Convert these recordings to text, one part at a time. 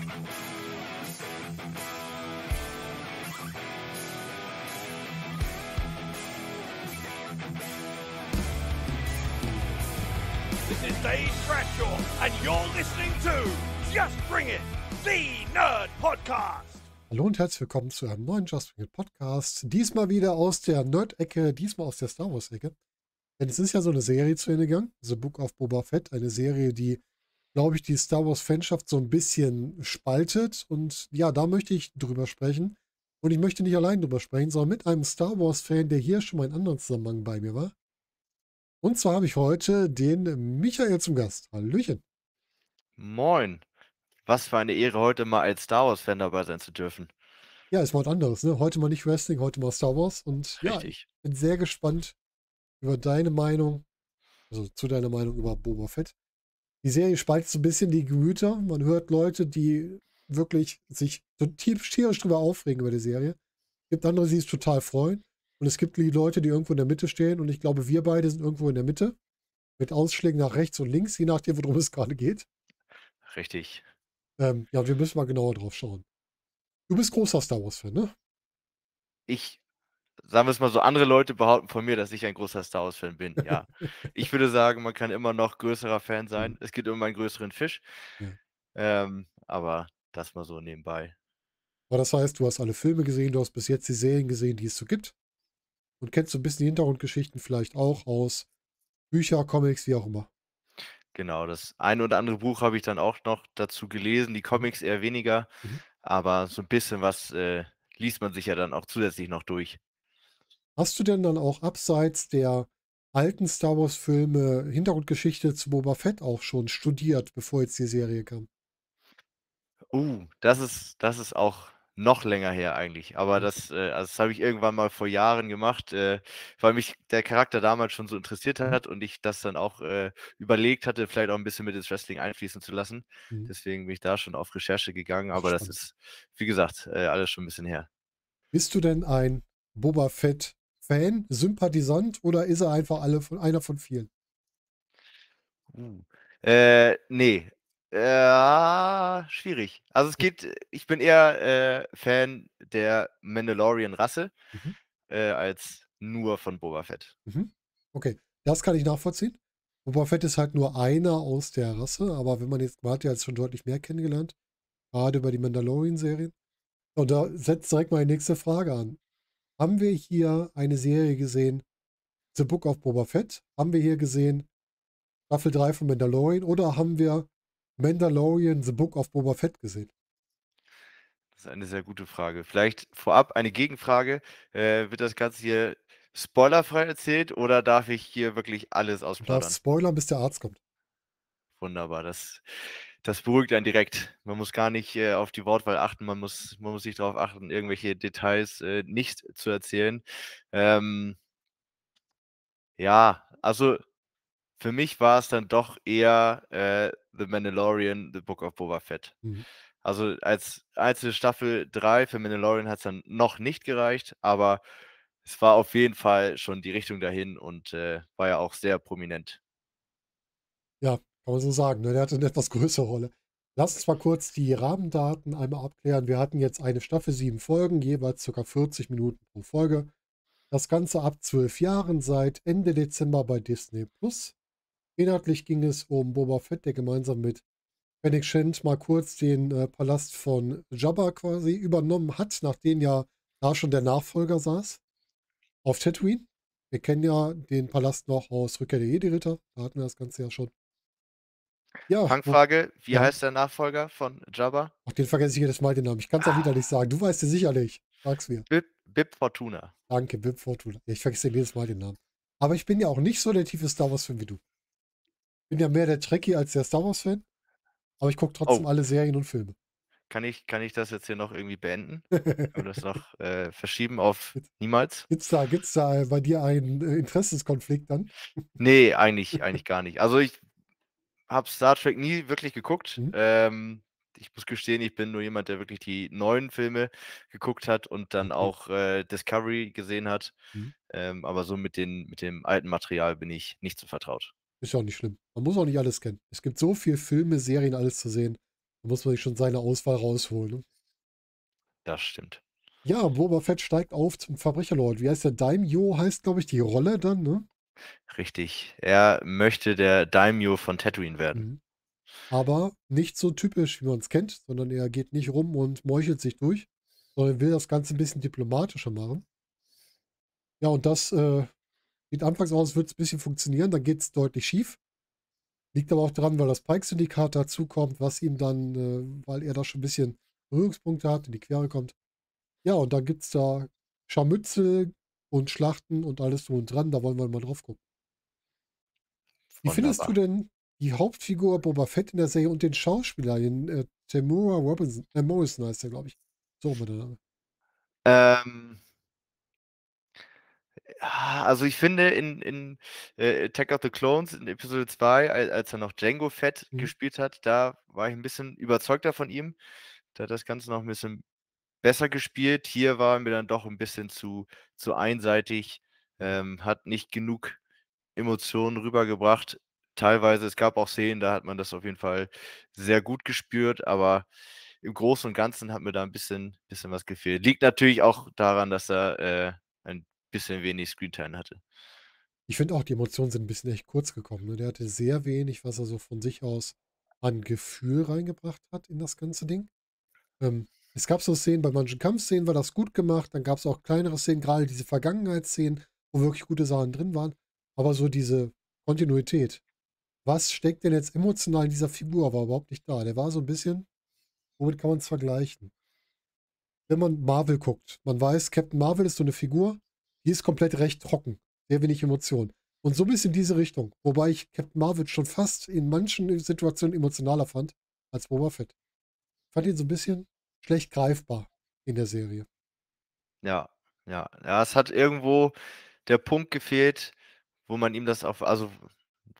This is Dave Bradshaw, and you're listening to Just Bring It, the Nerd Podcast. Hallo und herzlich willkommen zu einem neuen Just Bring It Podcast. Diesmal wieder aus der Nerd-Ecke, diesmal aus der Star Wars-Ecke. Denn es ist ja so eine Serie zu Ende gegangen, The Book of Boba Fett, eine Serie, die glaube ich, die Star Wars-Fanschaft so ein bisschen spaltet. Und ja, da möchte ich drüber sprechen. Und ich möchte nicht allein drüber sprechen, sondern mit einem Star Wars-Fan, der hier schon mal in anderen Zusammenhang bei mir war. Und zwar habe ich heute den Michael zum Gast. Hallöchen. Moin. Was für eine Ehre, heute mal als Star Wars-Fan dabei sein zu dürfen. Ja, ist mal was anderes. Ne? Heute mal nicht Wrestling, heute mal Star Wars. Und Richtig. ich bin sehr gespannt über deine Meinung, also zu deiner Meinung über Boba Fett die Serie spaltet so ein bisschen die Gemüter. Man hört Leute, die wirklich sich so tierisch drüber aufregen über die Serie. Es gibt andere, die es total freuen. Und es gibt die Leute, die irgendwo in der Mitte stehen. Und ich glaube, wir beide sind irgendwo in der Mitte. Mit Ausschlägen nach rechts und links, je nachdem, worum es gerade geht. Richtig. Ähm, ja, wir müssen mal genauer drauf schauen. Du bist großer Star Wars-Fan, ne? Ich sagen wir es mal so, andere Leute behaupten von mir, dass ich ein großer Star Wars-Fan bin. Ja. ich würde sagen, man kann immer noch größerer Fan sein. Mhm. Es gibt immer einen größeren Fisch. Ja. Ähm, aber das mal so nebenbei. Aber das heißt, du hast alle Filme gesehen, du hast bis jetzt die Serien gesehen, die es so gibt. Und kennst so ein bisschen die Hintergrundgeschichten vielleicht auch aus Bücher, Comics, wie auch immer. Genau, das eine oder andere Buch habe ich dann auch noch dazu gelesen, die mhm. Comics eher weniger, mhm. aber so ein bisschen was äh, liest man sich ja dann auch zusätzlich noch durch. Hast du denn dann auch abseits der alten Star Wars-Filme Hintergrundgeschichte zu Boba Fett auch schon studiert, bevor jetzt die Serie kam? Uh, das ist, das ist auch noch länger her eigentlich. Aber mhm. das, äh, also das habe ich irgendwann mal vor Jahren gemacht, äh, weil mich der Charakter damals schon so interessiert mhm. hat und ich das dann auch äh, überlegt hatte, vielleicht auch ein bisschen mit ins Wrestling einfließen zu lassen. Mhm. Deswegen bin ich da schon auf Recherche gegangen. Aber Spannend. das ist, wie gesagt, äh, alles schon ein bisschen her. Bist du denn ein Boba Fett Fan, Sympathisant oder ist er einfach alle von, einer von vielen? Uh, äh, nee. Äh, schwierig. Also es hm. geht, ich bin eher äh, Fan der Mandalorian-Rasse mhm. äh, als nur von Boba Fett. Mhm. Okay, das kann ich nachvollziehen. Boba Fett ist halt nur einer aus der Rasse, aber wenn man jetzt, man hat ja jetzt schon deutlich mehr kennengelernt, gerade über die Mandalorian-Serien. Und da setzt direkt meine nächste Frage an haben wir hier eine Serie gesehen, The Book of Boba Fett, haben wir hier gesehen, Staffel 3 von Mandalorian oder haben wir Mandalorian, The Book of Boba Fett gesehen? Das ist eine sehr gute Frage. Vielleicht vorab eine Gegenfrage. Äh, wird das Ganze hier spoilerfrei erzählt oder darf ich hier wirklich alles ausplaudern? Du darfst spoilern, bis der Arzt kommt. Wunderbar. Das das beruhigt einen direkt. Man muss gar nicht äh, auf die Wortwahl achten, man muss, man muss sich darauf achten, irgendwelche Details äh, nicht zu erzählen. Ähm, ja, also für mich war es dann doch eher äh, The Mandalorian, The Book of Boba Fett. Mhm. Also als einzelne Staffel 3 für Mandalorian hat es dann noch nicht gereicht, aber es war auf jeden Fall schon die Richtung dahin und äh, war ja auch sehr prominent. Ja, kann man so sagen, ne? der hatte eine etwas größere Rolle. Lass uns mal kurz die Rahmendaten einmal abklären. Wir hatten jetzt eine Staffel, sieben Folgen, jeweils ca. 40 Minuten pro Folge. Das Ganze ab zwölf Jahren seit Ende Dezember bei Disney Plus. Inhaltlich ging es um Boba Fett, der gemeinsam mit Fennec Shand mal kurz den äh, Palast von Jabba quasi übernommen hat, nachdem ja da schon der Nachfolger saß auf Tatooine. Wir kennen ja den Palast noch aus Rückkehr der Jedi-Ritter, da hatten wir das Ganze ja schon. Ja. Fangfrage, wie ja. heißt der Nachfolger von Jabba? Ach, den vergesse ich jedes Mal den Namen. Ich kann es auch ah. wieder nicht sagen. Du weißt es sicherlich. Sag's mir. Bip, Bib Fortuna. Danke, Bip Fortuna. Ich vergesse jedes Mal den Namen. Aber ich bin ja auch nicht so der tiefe Star Wars-Fan wie du. Ich Bin ja mehr der Trekkie als der Star Wars-Fan. Aber ich gucke trotzdem oh. alle Serien und Filme. Kann ich, kann ich das jetzt hier noch irgendwie beenden? Oder das noch äh, verschieben auf niemals? Gibt's da, gibt's da äh, bei dir einen äh, Interessenskonflikt dann? nee, eigentlich, eigentlich gar nicht. Also ich habe Star Trek nie wirklich geguckt. Mhm. Ähm, ich muss gestehen, ich bin nur jemand, der wirklich die neuen Filme geguckt hat und dann mhm. auch äh, Discovery gesehen hat. Mhm. Ähm, aber so mit, den, mit dem alten Material bin ich nicht so vertraut. Ist ja auch nicht schlimm. Man muss auch nicht alles kennen. Es gibt so viele Filme, Serien, alles zu sehen. Da muss man sich schon seine Auswahl rausholen. Ne? Das stimmt. Ja, Boba Fett steigt auf zum Verbrecherlord. Wie heißt der? Daimyo heißt, glaube ich, die Rolle dann, ne? Richtig. Er möchte der Daimyo von Tatooine werden. Mhm. Aber nicht so typisch, wie man es kennt, sondern er geht nicht rum und meuchelt sich durch, sondern will das Ganze ein bisschen diplomatischer machen. Ja, und das äh, sieht anfangs aus, wird es ein bisschen funktionieren, dann geht es deutlich schief. Liegt aber auch daran, weil das Pike-Syndikat dazukommt, was ihm dann, äh, weil er da schon ein bisschen Berührungspunkte hat, in die Quere kommt. Ja, und dann gibt es da Scharmützel, und Schlachten und alles so und dran. Da wollen wir mal drauf gucken. Wunderbar. Wie findest du denn die Hauptfigur Boba Fett in der Serie und den Schauspieler, den äh, Tamura Robinson, äh, Morrison heißt der, glaube ich. So war der Name. Ähm, also ich finde in, in äh, Attack of the Clones in Episode 2, als, als er noch Django Fett mhm. gespielt hat, da war ich ein bisschen überzeugter von ihm. Da hat das Ganze noch ein bisschen besser gespielt. Hier waren wir dann doch ein bisschen zu, zu einseitig, ähm, hat nicht genug Emotionen rübergebracht. Teilweise, es gab auch Szenen, da hat man das auf jeden Fall sehr gut gespürt, aber im Großen und Ganzen hat mir da ein bisschen, bisschen was gefehlt. Liegt natürlich auch daran, dass er äh, ein bisschen wenig Screentime hatte. Ich finde auch, die Emotionen sind ein bisschen echt kurz gekommen. Ne? Der hatte sehr wenig, was er so von sich aus an Gefühl reingebracht hat in das ganze Ding. Ähm, es gab so Szenen, bei manchen Kampfszenen war das gut gemacht, dann gab es auch kleinere Szenen, gerade diese Vergangenheitsszenen, wo wirklich gute Sachen drin waren. Aber so diese Kontinuität. Was steckt denn jetzt emotional in dieser Figur? War überhaupt nicht da. Der war so ein bisschen, womit kann man es vergleichen? Wenn man Marvel guckt, man weiß, Captain Marvel ist so eine Figur, die ist komplett recht trocken, sehr wenig Emotionen. Und so ein bisschen in diese Richtung. Wobei ich Captain Marvel schon fast in manchen Situationen emotionaler fand als Boba Fett. Ich fand ihn so ein bisschen schlecht greifbar in der Serie. Ja, ja. Ja, es hat irgendwo der Punkt gefehlt, wo man ihm das auf, also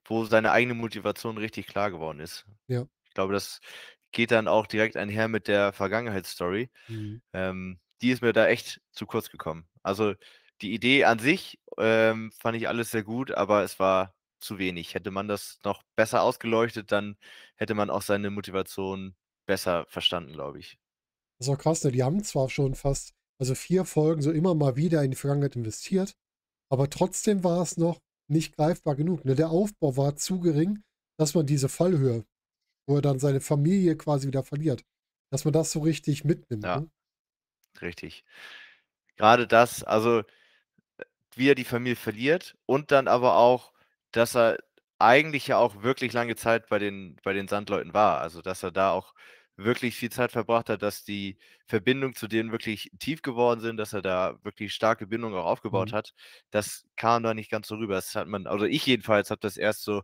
wo seine eigene Motivation richtig klar geworden ist. Ja. Ich glaube, das geht dann auch direkt einher mit der Vergangenheitsstory. Mhm. Ähm, die ist mir da echt zu kurz gekommen. Also die Idee an sich ähm, fand ich alles sehr gut, aber es war zu wenig. Hätte man das noch besser ausgeleuchtet, dann hätte man auch seine Motivation besser verstanden, glaube ich. Das ist auch krass, ne? die haben zwar schon fast, also vier Folgen so immer mal wieder in die Vergangenheit investiert, aber trotzdem war es noch nicht greifbar genug. Ne? Der Aufbau war zu gering, dass man diese Fallhöhe, wo er dann seine Familie quasi wieder verliert, dass man das so richtig mitnimmt. Ja, ne? richtig. Gerade das, also äh, wie er die Familie verliert und dann aber auch, dass er eigentlich ja auch wirklich lange Zeit bei den, bei den Sandleuten war. Also dass er da auch wirklich viel Zeit verbracht hat, dass die Verbindung zu denen wirklich tief geworden sind, dass er da wirklich starke Bindung auch aufgebaut mhm. hat, das kam da nicht ganz so rüber. Das hat man, also ich jedenfalls habe das erst so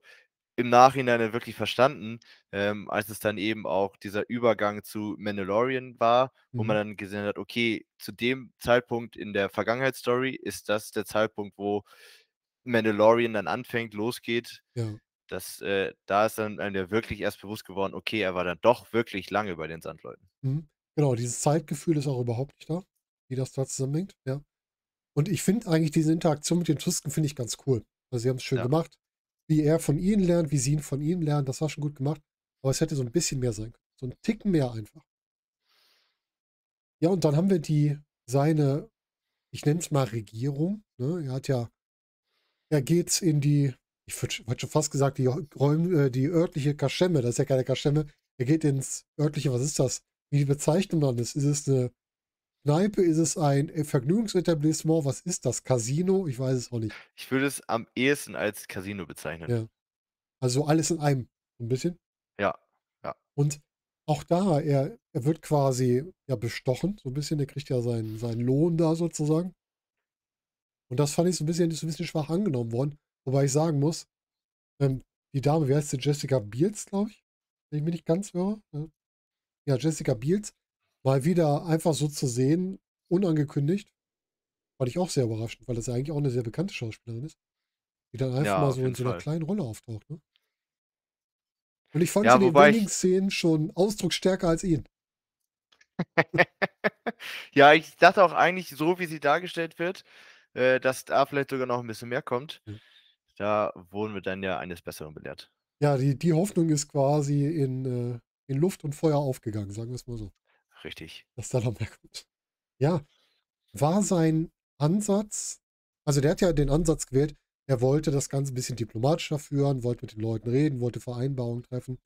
im Nachhinein wirklich verstanden, ähm, als es dann eben auch dieser Übergang zu Mandalorian war, wo mhm. man dann gesehen hat, okay, zu dem Zeitpunkt in der Vergangenheitsstory ist das der Zeitpunkt, wo Mandalorian dann anfängt, losgeht. Ja das, äh, da ist dann einem ja wirklich erst bewusst geworden, okay, er war dann doch wirklich lange bei den Sandleuten. Mhm. Genau, dieses Zeitgefühl ist auch überhaupt nicht da, wie das da zusammenhängt, ja. Und ich finde eigentlich diese Interaktion mit den Tusken finde ich ganz cool. Also sie haben es schön ja. gemacht. Wie er von ihnen lernt, wie sie ihn von ihnen lernen, das war schon gut gemacht. Aber es hätte so ein bisschen mehr sein können. So ein Ticken mehr einfach. Ja, und dann haben wir die, seine, ich nenne es mal Regierung. Ne? Er hat ja, er geht in die ich würde schon fast gesagt, die, Räum, äh, die örtliche Kaschemme, das ist ja keine Kaschemme, er geht ins örtliche, was ist das? Wie bezeichnet man das? Ist es eine Kneipe? Ist es ein Vergnügungsetablissement? Was ist das? Casino? Ich weiß es auch nicht. Ich würde es am ehesten als Casino bezeichnen. Ja. Also alles in einem, ein bisschen. Ja, ja. Und auch da, er, er wird quasi ja bestochen, so ein bisschen. Er kriegt ja seinen, seinen Lohn da sozusagen. Und das fand ich so ein bisschen, so ein bisschen schwach angenommen worden. Wobei ich sagen muss, ähm, die Dame, wie heißt sie? Jessica Beals, glaube ich, wenn ich mich nicht ganz höre. Ne? Ja, Jessica Beals. mal wieder einfach so zu sehen, unangekündigt. Fand ich auch sehr überraschend, weil das ja eigentlich auch eine sehr bekannte Schauspielerin ist, die dann einfach ja, mal so in so einer Fall. kleinen Rolle auftaucht. Ne? Und ich fand ja, sie in den wenigen Szenen schon ausdrucksstärker als ihn. ja, ich dachte auch eigentlich, so wie sie dargestellt wird, äh, dass da vielleicht sogar noch ein bisschen mehr kommt. Mhm. Da wurden wir dann ja eines Besseren belehrt. Ja, die, die Hoffnung ist quasi in, äh, in Luft und Feuer aufgegangen, sagen wir es mal so. Richtig. Das dann mehr kommt. Ja, war sein Ansatz, also der hat ja den Ansatz gewählt, er wollte das Ganze ein bisschen diplomatischer führen, wollte mit den Leuten reden, wollte Vereinbarungen treffen.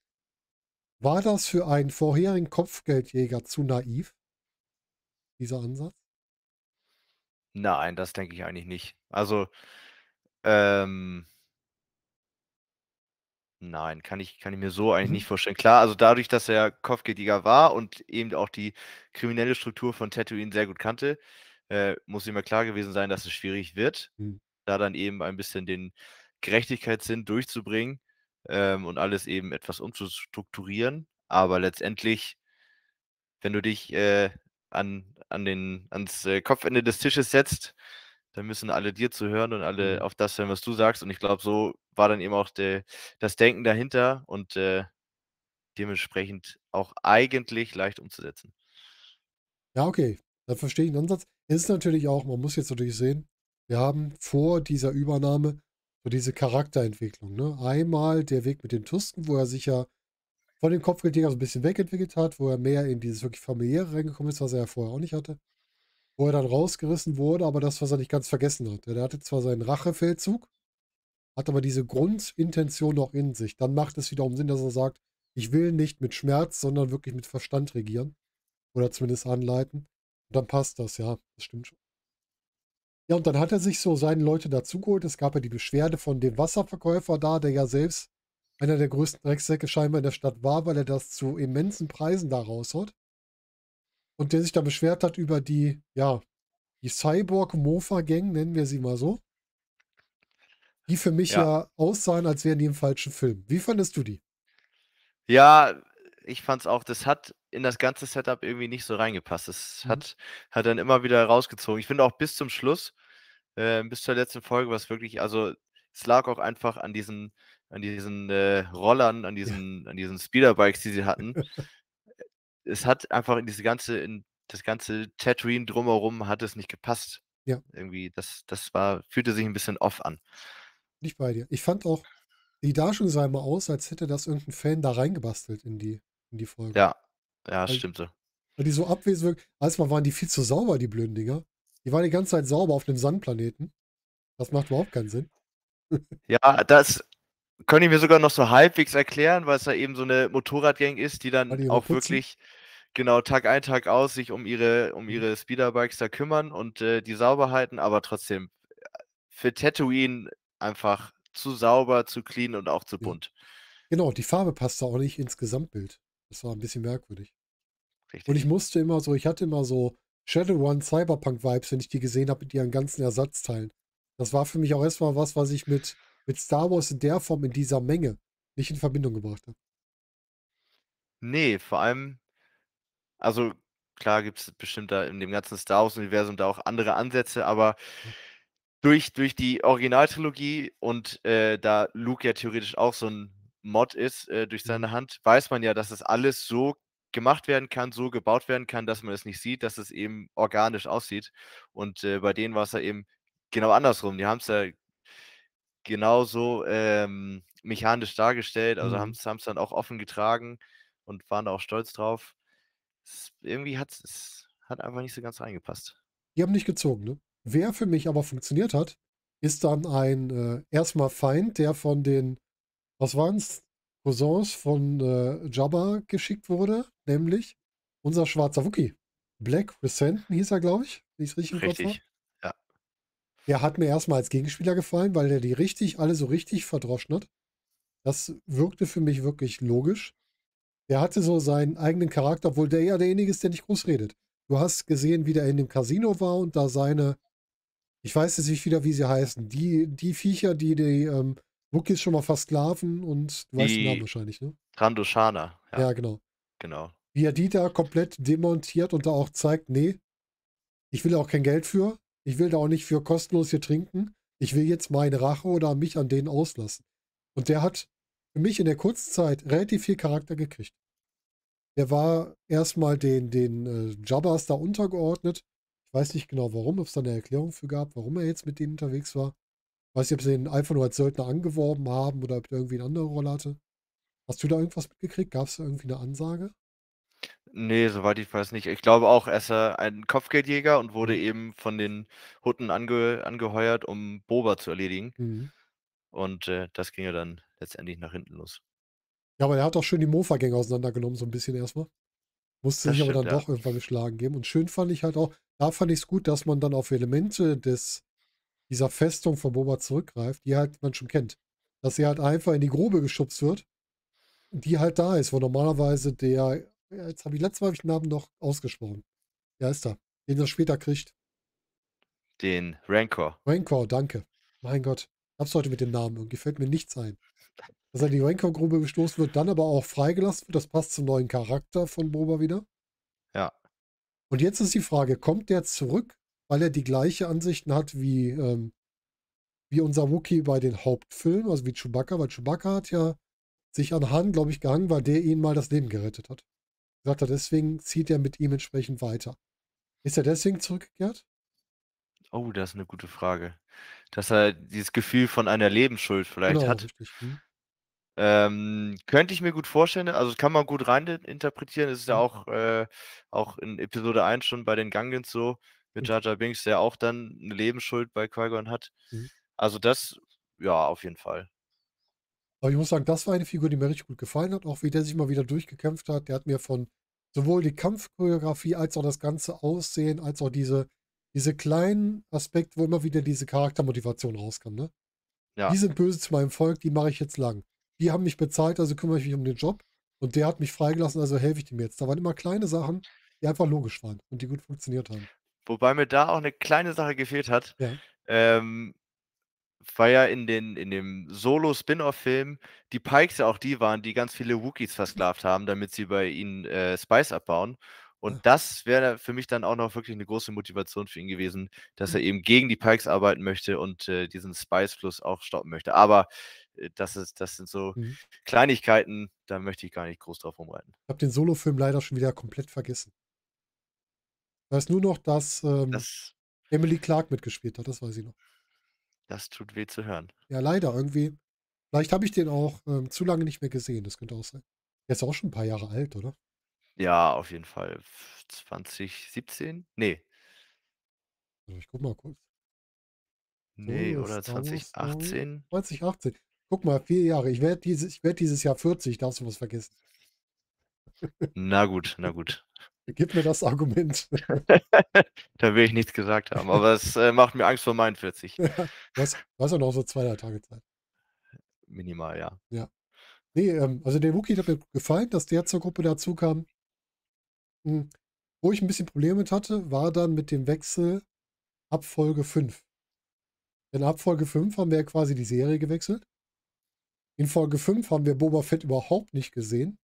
War das für einen vorherigen Kopfgeldjäger zu naiv, dieser Ansatz? Nein, das denke ich eigentlich nicht. Also ähm, nein, kann ich, kann ich mir so eigentlich mhm. nicht vorstellen. Klar, also dadurch, dass er Kopfgeldjäger war und eben auch die kriminelle Struktur von Tatooine sehr gut kannte, äh, muss ihm ja klar gewesen sein, dass es schwierig wird, mhm. da dann eben ein bisschen den Gerechtigkeitssinn durchzubringen ähm, und alles eben etwas umzustrukturieren. Aber letztendlich, wenn du dich äh, an, an den, ans äh, Kopfende des Tisches setzt dann müssen alle dir zuhören und alle mhm. auf das hören, was du sagst. Und ich glaube, so war dann eben auch de, das Denken dahinter und äh, dementsprechend auch eigentlich leicht umzusetzen. Ja, okay. Dann verstehe ich den Ansatz. Ist natürlich auch, man muss jetzt natürlich sehen, wir haben vor dieser Übernahme so diese Charakterentwicklung. Ne? Einmal der Weg mit den Tusken, wo er sich ja von dem Kopfgeldjäger so ein bisschen wegentwickelt hat, wo er mehr in dieses wirklich familiäre reingekommen ist, was er ja vorher auch nicht hatte wo er dann rausgerissen wurde, aber das, was er nicht ganz vergessen hat. Er hatte zwar seinen Rachefeldzug, hat aber diese Grundintention noch in sich. Dann macht es wiederum Sinn, dass er sagt, ich will nicht mit Schmerz, sondern wirklich mit Verstand regieren. Oder zumindest anleiten. Und dann passt das, ja, das stimmt schon. Ja, und dann hat er sich so seine Leute dazugeholt. Es gab ja die Beschwerde von dem Wasserverkäufer da, der ja selbst einer der größten Drecksäcke scheinbar in der Stadt war, weil er das zu immensen Preisen da raushaut und der sich da beschwert hat über die, ja, die Cyborg-Mofa-Gang, nennen wir sie mal so. Die für mich ja. ja aussahen, als wären die im falschen Film. Wie fandest du die? Ja, ich fand's auch, das hat in das ganze Setup irgendwie nicht so reingepasst. Das mhm. hat, hat dann immer wieder rausgezogen. Ich finde auch bis zum Schluss, äh, bis zur letzten Folge, was wirklich, also es lag auch einfach an diesen, an diesen äh, Rollern, an diesen, ja. an diesen Speederbikes, die sie hatten. es hat einfach in diese ganze, in das ganze Tatooine drumherum hat es nicht gepasst. Ja. Irgendwie, das, das war, fühlte sich ein bisschen off an. Nicht bei dir. Ich fand auch, die Darstellung sah immer aus, als hätte das irgendein Fan da reingebastelt in die, in die Folge. Ja, ja, das weil, stimmte. Weil die so abwesend wirken. Erstmal waren die viel zu sauber, die blöden Dinger. Die waren die ganze Zeit sauber auf dem Sandplaneten. Das macht überhaupt keinen Sinn. ja, das könnte ich mir sogar noch so halbwegs erklären, weil es da eben so eine Motorradgang ist, die dann auch putzen? wirklich genau Tag ein, Tag aus sich um ihre, um mhm. ihre Speederbikes da kümmern und äh, die sauber halten, aber trotzdem äh, für Tatooine einfach zu sauber, zu clean und auch zu bunt. Genau, die Farbe passte auch nicht ins Gesamtbild. Das war ein bisschen merkwürdig. Richtig. Und ich musste immer so, ich hatte immer so Shadowrun Cyberpunk-Vibes, wenn ich die gesehen habe mit ihren ganzen Ersatzteilen. Das war für mich auch erstmal was, was ich mit, mit Star Wars in der Form, in dieser Menge nicht in Verbindung gebracht habe. Nee, vor allem, also klar gibt es bestimmt da in dem ganzen Star Wars-Universum da auch andere Ansätze, aber hm. durch, durch die Originaltrilogie und äh, da Luke ja theoretisch auch so ein Mod ist äh, durch seine mhm. Hand, weiß man ja, dass das alles so gemacht werden kann, so gebaut werden kann, dass man es nicht sieht, dass es eben organisch aussieht. Und äh, bei denen war es ja eben genau andersrum. Die haben es ja genauso ähm, mechanisch dargestellt, also mhm. haben es dann auch offen getragen und waren da auch stolz drauf irgendwie hat es hat einfach nicht so ganz reingepasst. Die haben nicht gezogen, ne? Wer für mich aber funktioniert hat, ist dann ein äh, erstmal Feind, der von den, was waren es, Cousins von äh, Jabba geschickt wurde, nämlich unser schwarzer Wookie. Black Resenten hieß er, glaube ich, wenn ich richtig Richtig, Kopf ja. Der hat mir erstmal als Gegenspieler gefallen, weil der die richtig, alle so richtig verdroschen hat. Das wirkte für mich wirklich logisch. Der hatte so seinen eigenen Charakter, obwohl der ja derjenige ist, der nicht groß redet. Du hast gesehen, wie der in dem Casino war und da seine, ich weiß jetzt nicht wieder, wie sie heißen, die, die Viecher, die die ähm, Wookies schon mal versklaven und du die weißt den Namen wahrscheinlich, ne? Randoshana. Ja. ja, genau. Genau. Wie er die da komplett demontiert und da auch zeigt, nee, ich will da auch kein Geld für, ich will da auch nicht für kostenlos hier trinken, ich will jetzt meine Rache oder mich an denen auslassen. Und der hat für mich in der kurzen Zeit relativ viel Charakter gekriegt. Der war erstmal den, den äh, Jabbas da untergeordnet. Ich weiß nicht genau warum, ob es da eine Erklärung für gab, warum er jetzt mit denen unterwegs war. Ich weiß nicht, ob sie ihn einfach nur als Söldner angeworben haben oder ob er irgendwie eine andere Rolle hatte. Hast du da irgendwas mitgekriegt? Gab es da irgendwie eine Ansage? Nee, soweit ich weiß nicht. Ich glaube auch, er ist ein Kopfgeldjäger und wurde mhm. eben von den Hutten ange angeheuert, um Boba zu erledigen. Mhm. Und äh, das ging ja dann letztendlich nach hinten los. Ja, aber er hat auch schön die Mofa-Gänge auseinandergenommen, so ein bisschen erstmal. Musste sich aber dann ja. doch irgendwann geschlagen geben. Und schön fand ich halt auch, da fand ich es gut, dass man dann auf Elemente des, dieser Festung von Boba zurückgreift, die halt man schon kennt. Dass sie halt einfach in die Grube geschubst wird, die halt da ist, wo normalerweise der, ja, jetzt habe ich letztes Mal den Namen noch ausgesprochen. Der ist da, den er später kriegt. Den Rancor. Rancor, danke. Mein Gott, hab's heute mit dem Namen irgendwie, fällt mir nichts ein dass er in die Rancor-Grube gestoßen wird, dann aber auch freigelassen wird. Das passt zum neuen Charakter von Boba wieder. Ja. Und jetzt ist die Frage, kommt der zurück, weil er die gleiche Ansichten hat wie, ähm, wie unser Wookie bei den Hauptfilmen, also wie Chewbacca, weil Chewbacca hat ja sich an Han, glaube ich, gehangen, weil der ihn mal das Leben gerettet hat. Sagt er, deswegen zieht er mit ihm entsprechend weiter. Ist er deswegen zurückgekehrt? Oh, das ist eine gute Frage. Dass er dieses Gefühl von einer Lebensschuld vielleicht genau, hat. Richtig. Hm. Ähm, könnte ich mir gut vorstellen, also kann man gut rein interpretieren, Es ist ja mhm. auch, äh, auch in Episode 1 schon bei den Gangens so, mit mhm. Jar Jar Binks, der auch dann eine Lebensschuld bei Qui-Gon hat. Mhm. Also das, ja, auf jeden Fall. Aber ich muss sagen, das war eine Figur, die mir richtig gut gefallen hat, auch wie der sich mal wieder durchgekämpft hat. Der hat mir von sowohl die Kampfchoreografie als auch das ganze Aussehen, als auch diese, diese kleinen Aspekte, wo immer wieder diese Charaktermotivation rauskam. Ne? Ja. Die sind böse zu meinem Volk, die mache ich jetzt lang die haben mich bezahlt, also kümmere ich mich um den Job. Und der hat mich freigelassen, also helfe ich dem jetzt. Da waren immer kleine Sachen, die einfach logisch waren und die gut funktioniert haben. Wobei mir da auch eine kleine Sache gefehlt hat. Ja. Ähm, war ja in, den, in dem Solo-Spin-Off-Film die Pikes ja auch die waren, die ganz viele Wookies versklavt haben, damit sie bei ihnen äh, Spice abbauen. Und ja. Ah. das wäre für mich dann auch noch wirklich eine große Motivation für ihn gewesen, dass er eben gegen die Pikes arbeiten möchte und äh, diesen Spice-Fluss auch stoppen möchte. Aber äh, das, ist, das sind so mhm. Kleinigkeiten, da möchte ich gar nicht groß drauf rumreiten. Ich habe den Solo-Film leider schon wieder komplett vergessen. Ich weiß nur noch, dass ähm, das, Emily Clark mitgespielt hat, das weiß ich noch. Das tut weh zu hören. Ja, leider irgendwie. Vielleicht habe ich den auch ähm, zu lange nicht mehr gesehen, das könnte auch sein. Der ist auch schon ein paar Jahre alt, oder? Ja, auf jeden Fall. 2017? Nee. Ich guck mal kurz. Nee, so, oder 2018? 2018. Guck mal, vier Jahre. Ich werde dieses, werd dieses Jahr 40, darfst du was vergessen. Na gut, na gut. Gib mir das Argument. da will ich nichts gesagt haben, aber es äh, macht mir Angst vor meinen 40. Ja, was, was noch so zwei, drei Tage Zeit. Minimal, ja. Ja. Nee, ähm, also der Wookie hat mir gefallen, dass der zur Gruppe dazu kam. Hm. Wo ich ein bisschen Probleme mit hatte, war dann mit dem Wechsel ab Folge 5. In Abfolge 5 haben wir ja quasi die Serie gewechselt. In Folge 5 haben wir Boba Fett überhaupt nicht gesehen.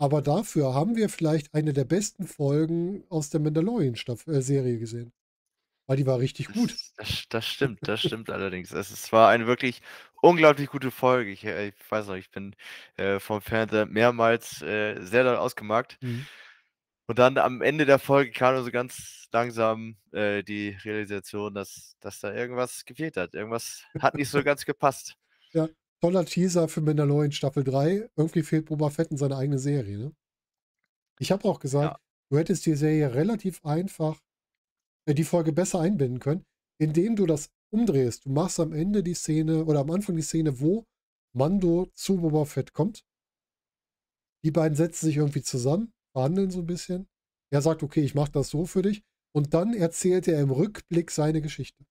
Aber dafür haben wir vielleicht eine der besten Folgen aus der Mandalorian-Serie äh, gesehen. Weil die war richtig gut. Das, das, stimmt, das stimmt allerdings. Es, war eine wirklich unglaublich gute Folge. Ich, äh, ich weiß noch, ich bin äh, vom Fernseher mehrmals äh, sehr doll ausgemarkt. Mhm. Und dann am Ende der Folge kam so ganz langsam äh, die Realisation, dass, dass da irgendwas gefehlt hat. Irgendwas hat nicht so ganz gepasst. Ja toller Teaser für Mandalorian Staffel 3. Irgendwie fehlt Boba Fett in seine eigene Serie. Ne? Ich habe auch gesagt, ja. du hättest die Serie relativ einfach, äh, die Folge besser einbinden können, indem du das umdrehst. Du machst am Ende die Szene oder am Anfang die Szene, wo Mando zu Boba Fett kommt. Die beiden setzen sich irgendwie zusammen, verhandeln so ein bisschen. Er sagt, okay, ich mache das so für dich. Und dann erzählt er im Rückblick seine Geschichte.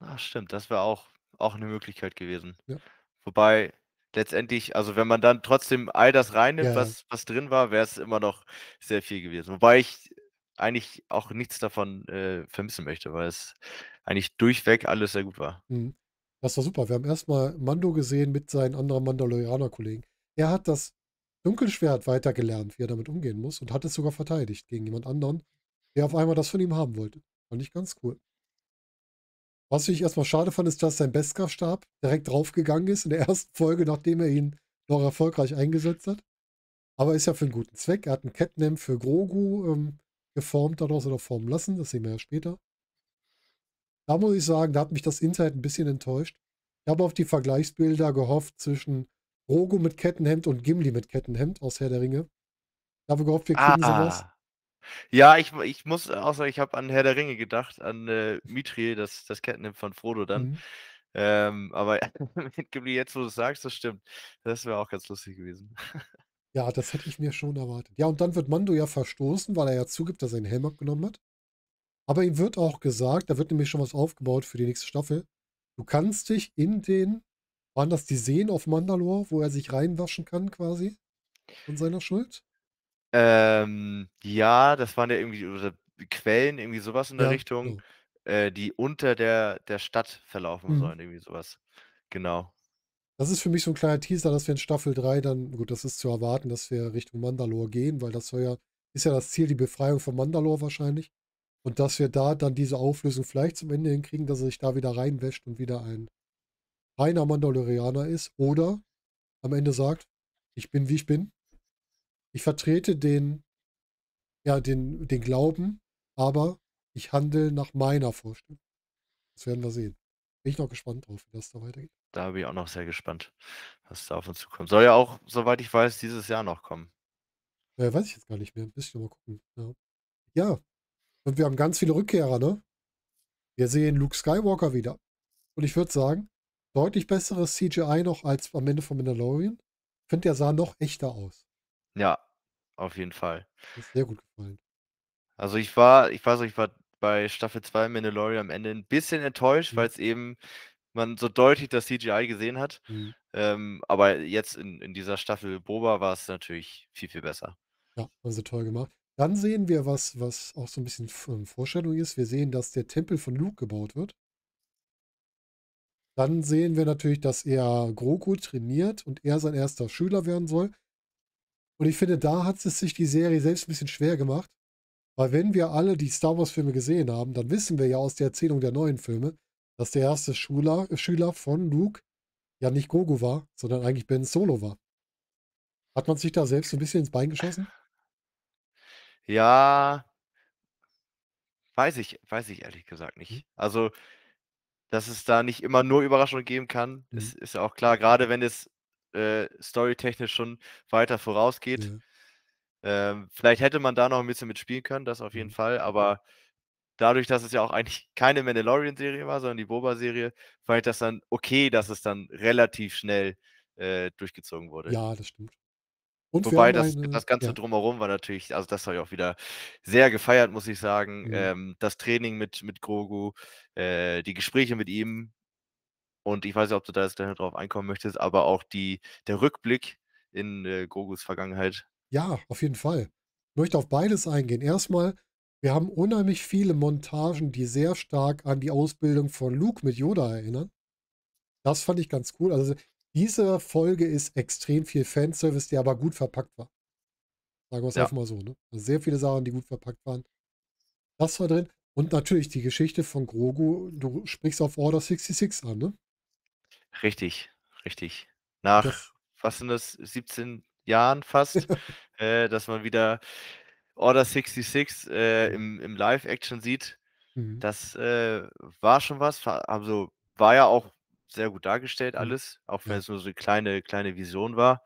Ach, stimmt, das wäre auch auch eine Möglichkeit gewesen. Ja. Wobei letztendlich, also wenn man dann trotzdem all das reinnimmt, ja. was, was drin war, wäre es immer noch sehr viel gewesen. Wobei ich eigentlich auch nichts davon äh, vermissen möchte, weil es eigentlich durchweg alles sehr gut war. Mhm. Das war super. Wir haben erstmal Mando gesehen mit seinen anderen Mandalorianer-Kollegen. Er hat das Dunkelschwert weitergelernt, wie er damit umgehen muss und hat es sogar verteidigt gegen jemand anderen, der auf einmal das von ihm haben wollte. Fand ich ganz cool. Was ich erstmal schade fand, ist, dass sein Beskar-Stab direkt draufgegangen ist in der ersten Folge, nachdem er ihn noch erfolgreich eingesetzt hat. Aber ist ja für einen guten Zweck. Er hat einen Catnam für Grogu ähm, geformt daraus oder formen lassen. Das sehen wir ja später. Da muss ich sagen, da hat mich das Internet ein bisschen enttäuscht. Ich habe auf die Vergleichsbilder gehofft zwischen Grogu mit Kettenhemd und Gimli mit Kettenhemd aus Herr der Ringe. Ich habe gehofft, wir kriegen ah. sowas. Ja, ich, ich muss auch sagen, ich habe an Herr der Ringe gedacht, an äh, Mithril, das, das Catnip von Frodo dann. Mhm. Ähm, aber jetzt, wo du es sagst, das stimmt. Das wäre auch ganz lustig gewesen. Ja, das hätte ich mir schon erwartet. Ja, und dann wird Mando ja verstoßen, weil er ja zugibt, dass er einen Helm abgenommen hat. Aber ihm wird auch gesagt, da wird nämlich schon was aufgebaut für die nächste Staffel. Du kannst dich in den, waren das die Seen auf Mandalore, wo er sich reinwaschen kann quasi von seiner Schuld? Ähm, ja, das waren ja irgendwie oder Quellen, irgendwie sowas in der ja. Richtung, oh. äh, die unter der, der Stadt verlaufen mhm. sollen, irgendwie sowas. Genau. Das ist für mich so ein kleiner Teaser, dass wir in Staffel 3 dann, gut, das ist zu erwarten, dass wir Richtung Mandalore gehen, weil das soll ja, ist ja das Ziel, die Befreiung von Mandalore wahrscheinlich. Und dass wir da dann diese Auflösung vielleicht zum Ende hinkriegen, dass er sich da wieder reinwäscht und wieder ein reiner Mandalorianer ist. Oder am Ende sagt, ich bin wie ich bin ich vertrete den, ja, den, den Glauben, aber ich handle nach meiner Vorstellung. Das werden wir sehen. Bin ich noch gespannt drauf, wie das da weitergeht. Da bin ich auch noch sehr gespannt, was da auf uns zukommt. Soll ja auch, soweit ich weiß, dieses Jahr noch kommen. Ja, äh, weiß ich jetzt gar nicht mehr. Ein bisschen mal gucken. Ja. ja. Und wir haben ganz viele Rückkehrer, ne? Wir sehen Luke Skywalker wieder. Und ich würde sagen, deutlich besseres CGI noch als am Ende von Mandalorian. Ich finde, der sah noch echter aus. Ja, auf jeden Fall. Hat sehr gut gefallen. Also ich war, ich weiß nicht, ich war bei Staffel 2 Mandalorian am Ende ein bisschen enttäuscht, mhm. weil es eben man so deutlich das CGI gesehen hat. Mhm. Ähm, aber jetzt in, in dieser Staffel Boba war es natürlich viel, viel besser. Ja, haben also sie toll gemacht. Dann sehen wir was, was auch so ein bisschen ähm, Vorstellung ist. Wir sehen, dass der Tempel von Luke gebaut wird. Dann sehen wir natürlich, dass er Grogu trainiert und er sein erster Schüler werden soll. Und ich finde, da hat es sich die Serie selbst ein bisschen schwer gemacht. Weil wenn wir alle die Star Wars-Filme gesehen haben, dann wissen wir ja aus der Erzählung der neuen Filme, dass der erste Schüler, äh, Schüler von Luke ja nicht Grogu war, sondern eigentlich Ben Solo war. Hat man sich da selbst so ein bisschen ins Bein geschossen? Ja, weiß ich, weiß ich ehrlich gesagt nicht. Mhm. Also, dass es da nicht immer nur Überraschungen geben kann, mhm. ist ja auch klar. Gerade wenn es äh, storytechnisch schon weiter vorausgeht. Mhm. Ähm, vielleicht hätte man da noch ein bisschen mitspielen können, das auf jeden mhm. Fall, aber dadurch, dass es ja auch eigentlich keine Mandalorian-Serie war, sondern die Boba-Serie, fand ich das dann okay, dass es dann relativ schnell äh, durchgezogen wurde. Ja, das stimmt. Und Wobei das, eine, das Ganze ja. drumherum war natürlich, also das habe ich auch wieder sehr gefeiert, muss ich sagen. Mhm. Ähm, das Training mit, mit Grogu, äh, die Gespräche mit ihm, und ich weiß nicht, ob du da jetzt gleich drauf einkommen möchtest, aber auch die, der Rückblick in äh, Gogus Vergangenheit. Ja, auf jeden Fall. Ich möchte auf beides eingehen. Erstmal, wir haben unheimlich viele Montagen, die sehr stark an die Ausbildung von Luke mit Yoda erinnern. Das fand ich ganz cool. Also diese Folge ist extrem viel Fanservice, der aber gut verpackt war. Sagen wir es ja. einfach mal so. Ne? Also sehr viele Sachen, die gut verpackt waren. Das war drin. Und natürlich die Geschichte von Grogu. Du sprichst auf Order 66 an, ne? Richtig, richtig. Nach, Das was sind das, 17 Jahren fast, äh, dass man wieder Order 66 äh, mhm. im, im Live-Action sieht. Mhm. Das äh, war schon was. Also war ja auch sehr gut dargestellt mhm. alles, auch wenn Ja. es nur so eine kleine, kleine Vision war.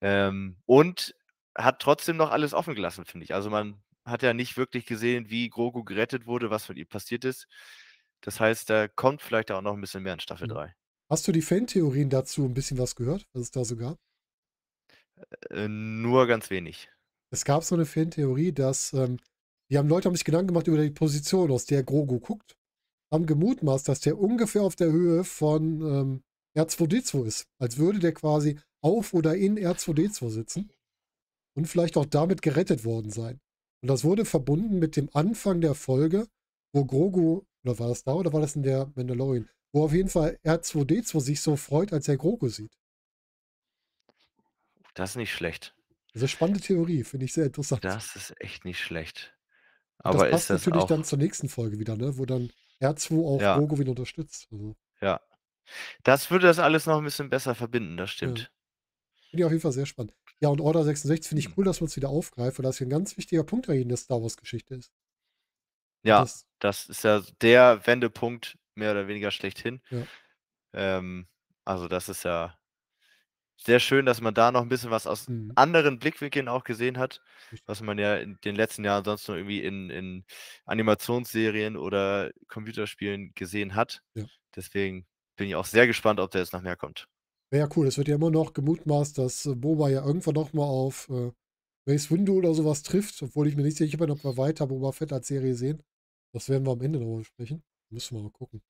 Ähm, und hat trotzdem noch alles offen gelassen, finde ich. Also man hat ja nicht wirklich gesehen, wie Grogu gerettet wurde, was mit ihr passiert ist. Das heißt, da kommt vielleicht auch noch ein bisschen mehr in Staffel Mhm. 3. Hast du die Fan-Theorien dazu ein bisschen was gehört, was es da so gab? Äh, nur ganz wenig. Es gab so eine Fan-Theorie, dass ähm, die haben Leute haben sich Gedanken gemacht über die Position, aus der Grogu guckt, haben gemutmaßt, dass der ungefähr auf der Höhe von ähm, R2D2 ist, als würde der quasi auf oder in R2D2 sitzen und vielleicht auch damit gerettet worden sein. Und das wurde verbunden mit dem Anfang der Folge, wo Grogu, oder war das da oder war das in der Mandalorian, wo auf jeden Fall R2D2 sich so freut, als er Grogu sieht. Das ist nicht schlecht. Das also ist eine spannende Theorie, finde ich sehr interessant. Das ist echt nicht schlecht. Aber Und das passt das natürlich auch... dann zur nächsten Folge wieder, ne? wo dann R2 auch ja. Grogu wieder unterstützt. Also. Ja. Das würde das alles noch ein bisschen besser verbinden, das stimmt. Ja. Finde ich auf jeden Fall sehr spannend. Ja, und Order 66 finde ich hm. cool, dass man es wieder aufgreift, weil das hier ein ganz wichtiger Punkt in der Star Wars-Geschichte ist. Ja, das, das, ist ja der Wendepunkt mehr oder weniger schlechthin. Ja. Ähm, also das ist ja sehr schön, dass man da noch ein bisschen was aus mhm. anderen Blickwinkeln auch gesehen hat, was man ja in den letzten Jahren sonst nur irgendwie in, in Animationsserien oder Computerspielen gesehen hat. Ja. Deswegen bin ich auch sehr gespannt, ob da jetzt noch mehr kommt. Ja, cool. Es wird ja immer noch gemutmaßt, dass äh, Boba ja irgendwann noch mal auf äh, Mace Windu oder sowas trifft, obwohl ich mir nicht sicher bin, ob wir weiter Boba Fett als Serie sehen. Das werden wir am Ende nochmal besprechen. Müssen wir mal gucken.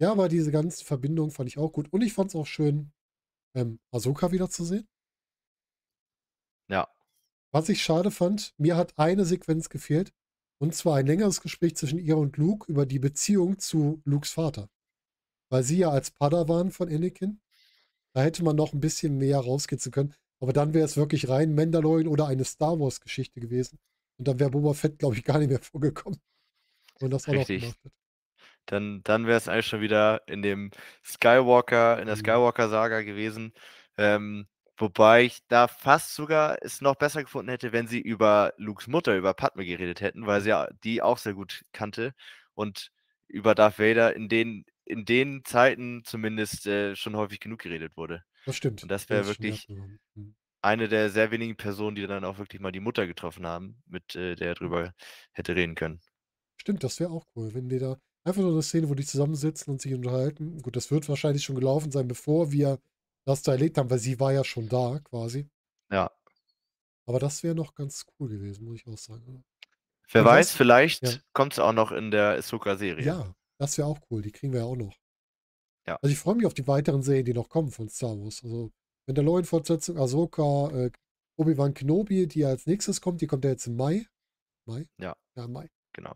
Ja, aber diese ganze Verbindung fand ich auch gut. Und ich fand es auch schön, ähm, Ahsoka wiederzusehen. Ja. Was ich schade fand, mir hat eine Sequenz gefehlt. Und zwar ein längeres Gespräch zwischen ihr und Luke über die Beziehung zu Lukes Vater. Weil sie ja als Padawan von Anakin, da hätte man noch ein bisschen mehr rausgehen können. Aber dann wäre es wirklich rein Mandalorian oder eine Star Wars-Geschichte gewesen. Und dann wäre Boba Fett, glaube ich, gar nicht mehr vorgekommen. Und das war noch gemacht hat dann, dann wäre es eigentlich schon wieder in dem Skywalker, in der mhm. Skywalker-Saga gewesen. Ähm, wobei ich da fast sogar es noch besser gefunden hätte, wenn sie über Lukes Mutter, über Padme geredet hätten, weil mhm. sie ja die auch sehr gut kannte und über Darth Vader in den, in den Zeiten zumindest äh, schon häufig genug geredet wurde. Das stimmt. Und das wäre wirklich mhm. eine der sehr wenigen Personen, die dann auch wirklich mal die Mutter getroffen haben, mit äh, der er drüber hätte reden können. Stimmt, das wäre auch cool, wenn wir da Einfach nur eine Szene, wo die zusammensitzen und sich unterhalten. Gut, das wird wahrscheinlich schon gelaufen sein, bevor wir das da erlebt haben, weil sie war ja schon da quasi. Ja. Aber das wäre noch ganz cool gewesen, muss ich auch sagen. Wer und weiß, vielleicht ja. kommt es auch noch in der Ahsoka-Serie. Ja, das wäre auch cool. Die kriegen wir ja auch noch. Ja. Also ich freue mich auf die weiteren Serien, die noch kommen von Star Wars. Also wenn der Mandalorian-Fortsetzung, Ahsoka, äh, Obi-Wan Kenobi, die ja als nächstes kommt, die kommt ja jetzt im Mai. Mai? Ja. Ja, Mai. Genau.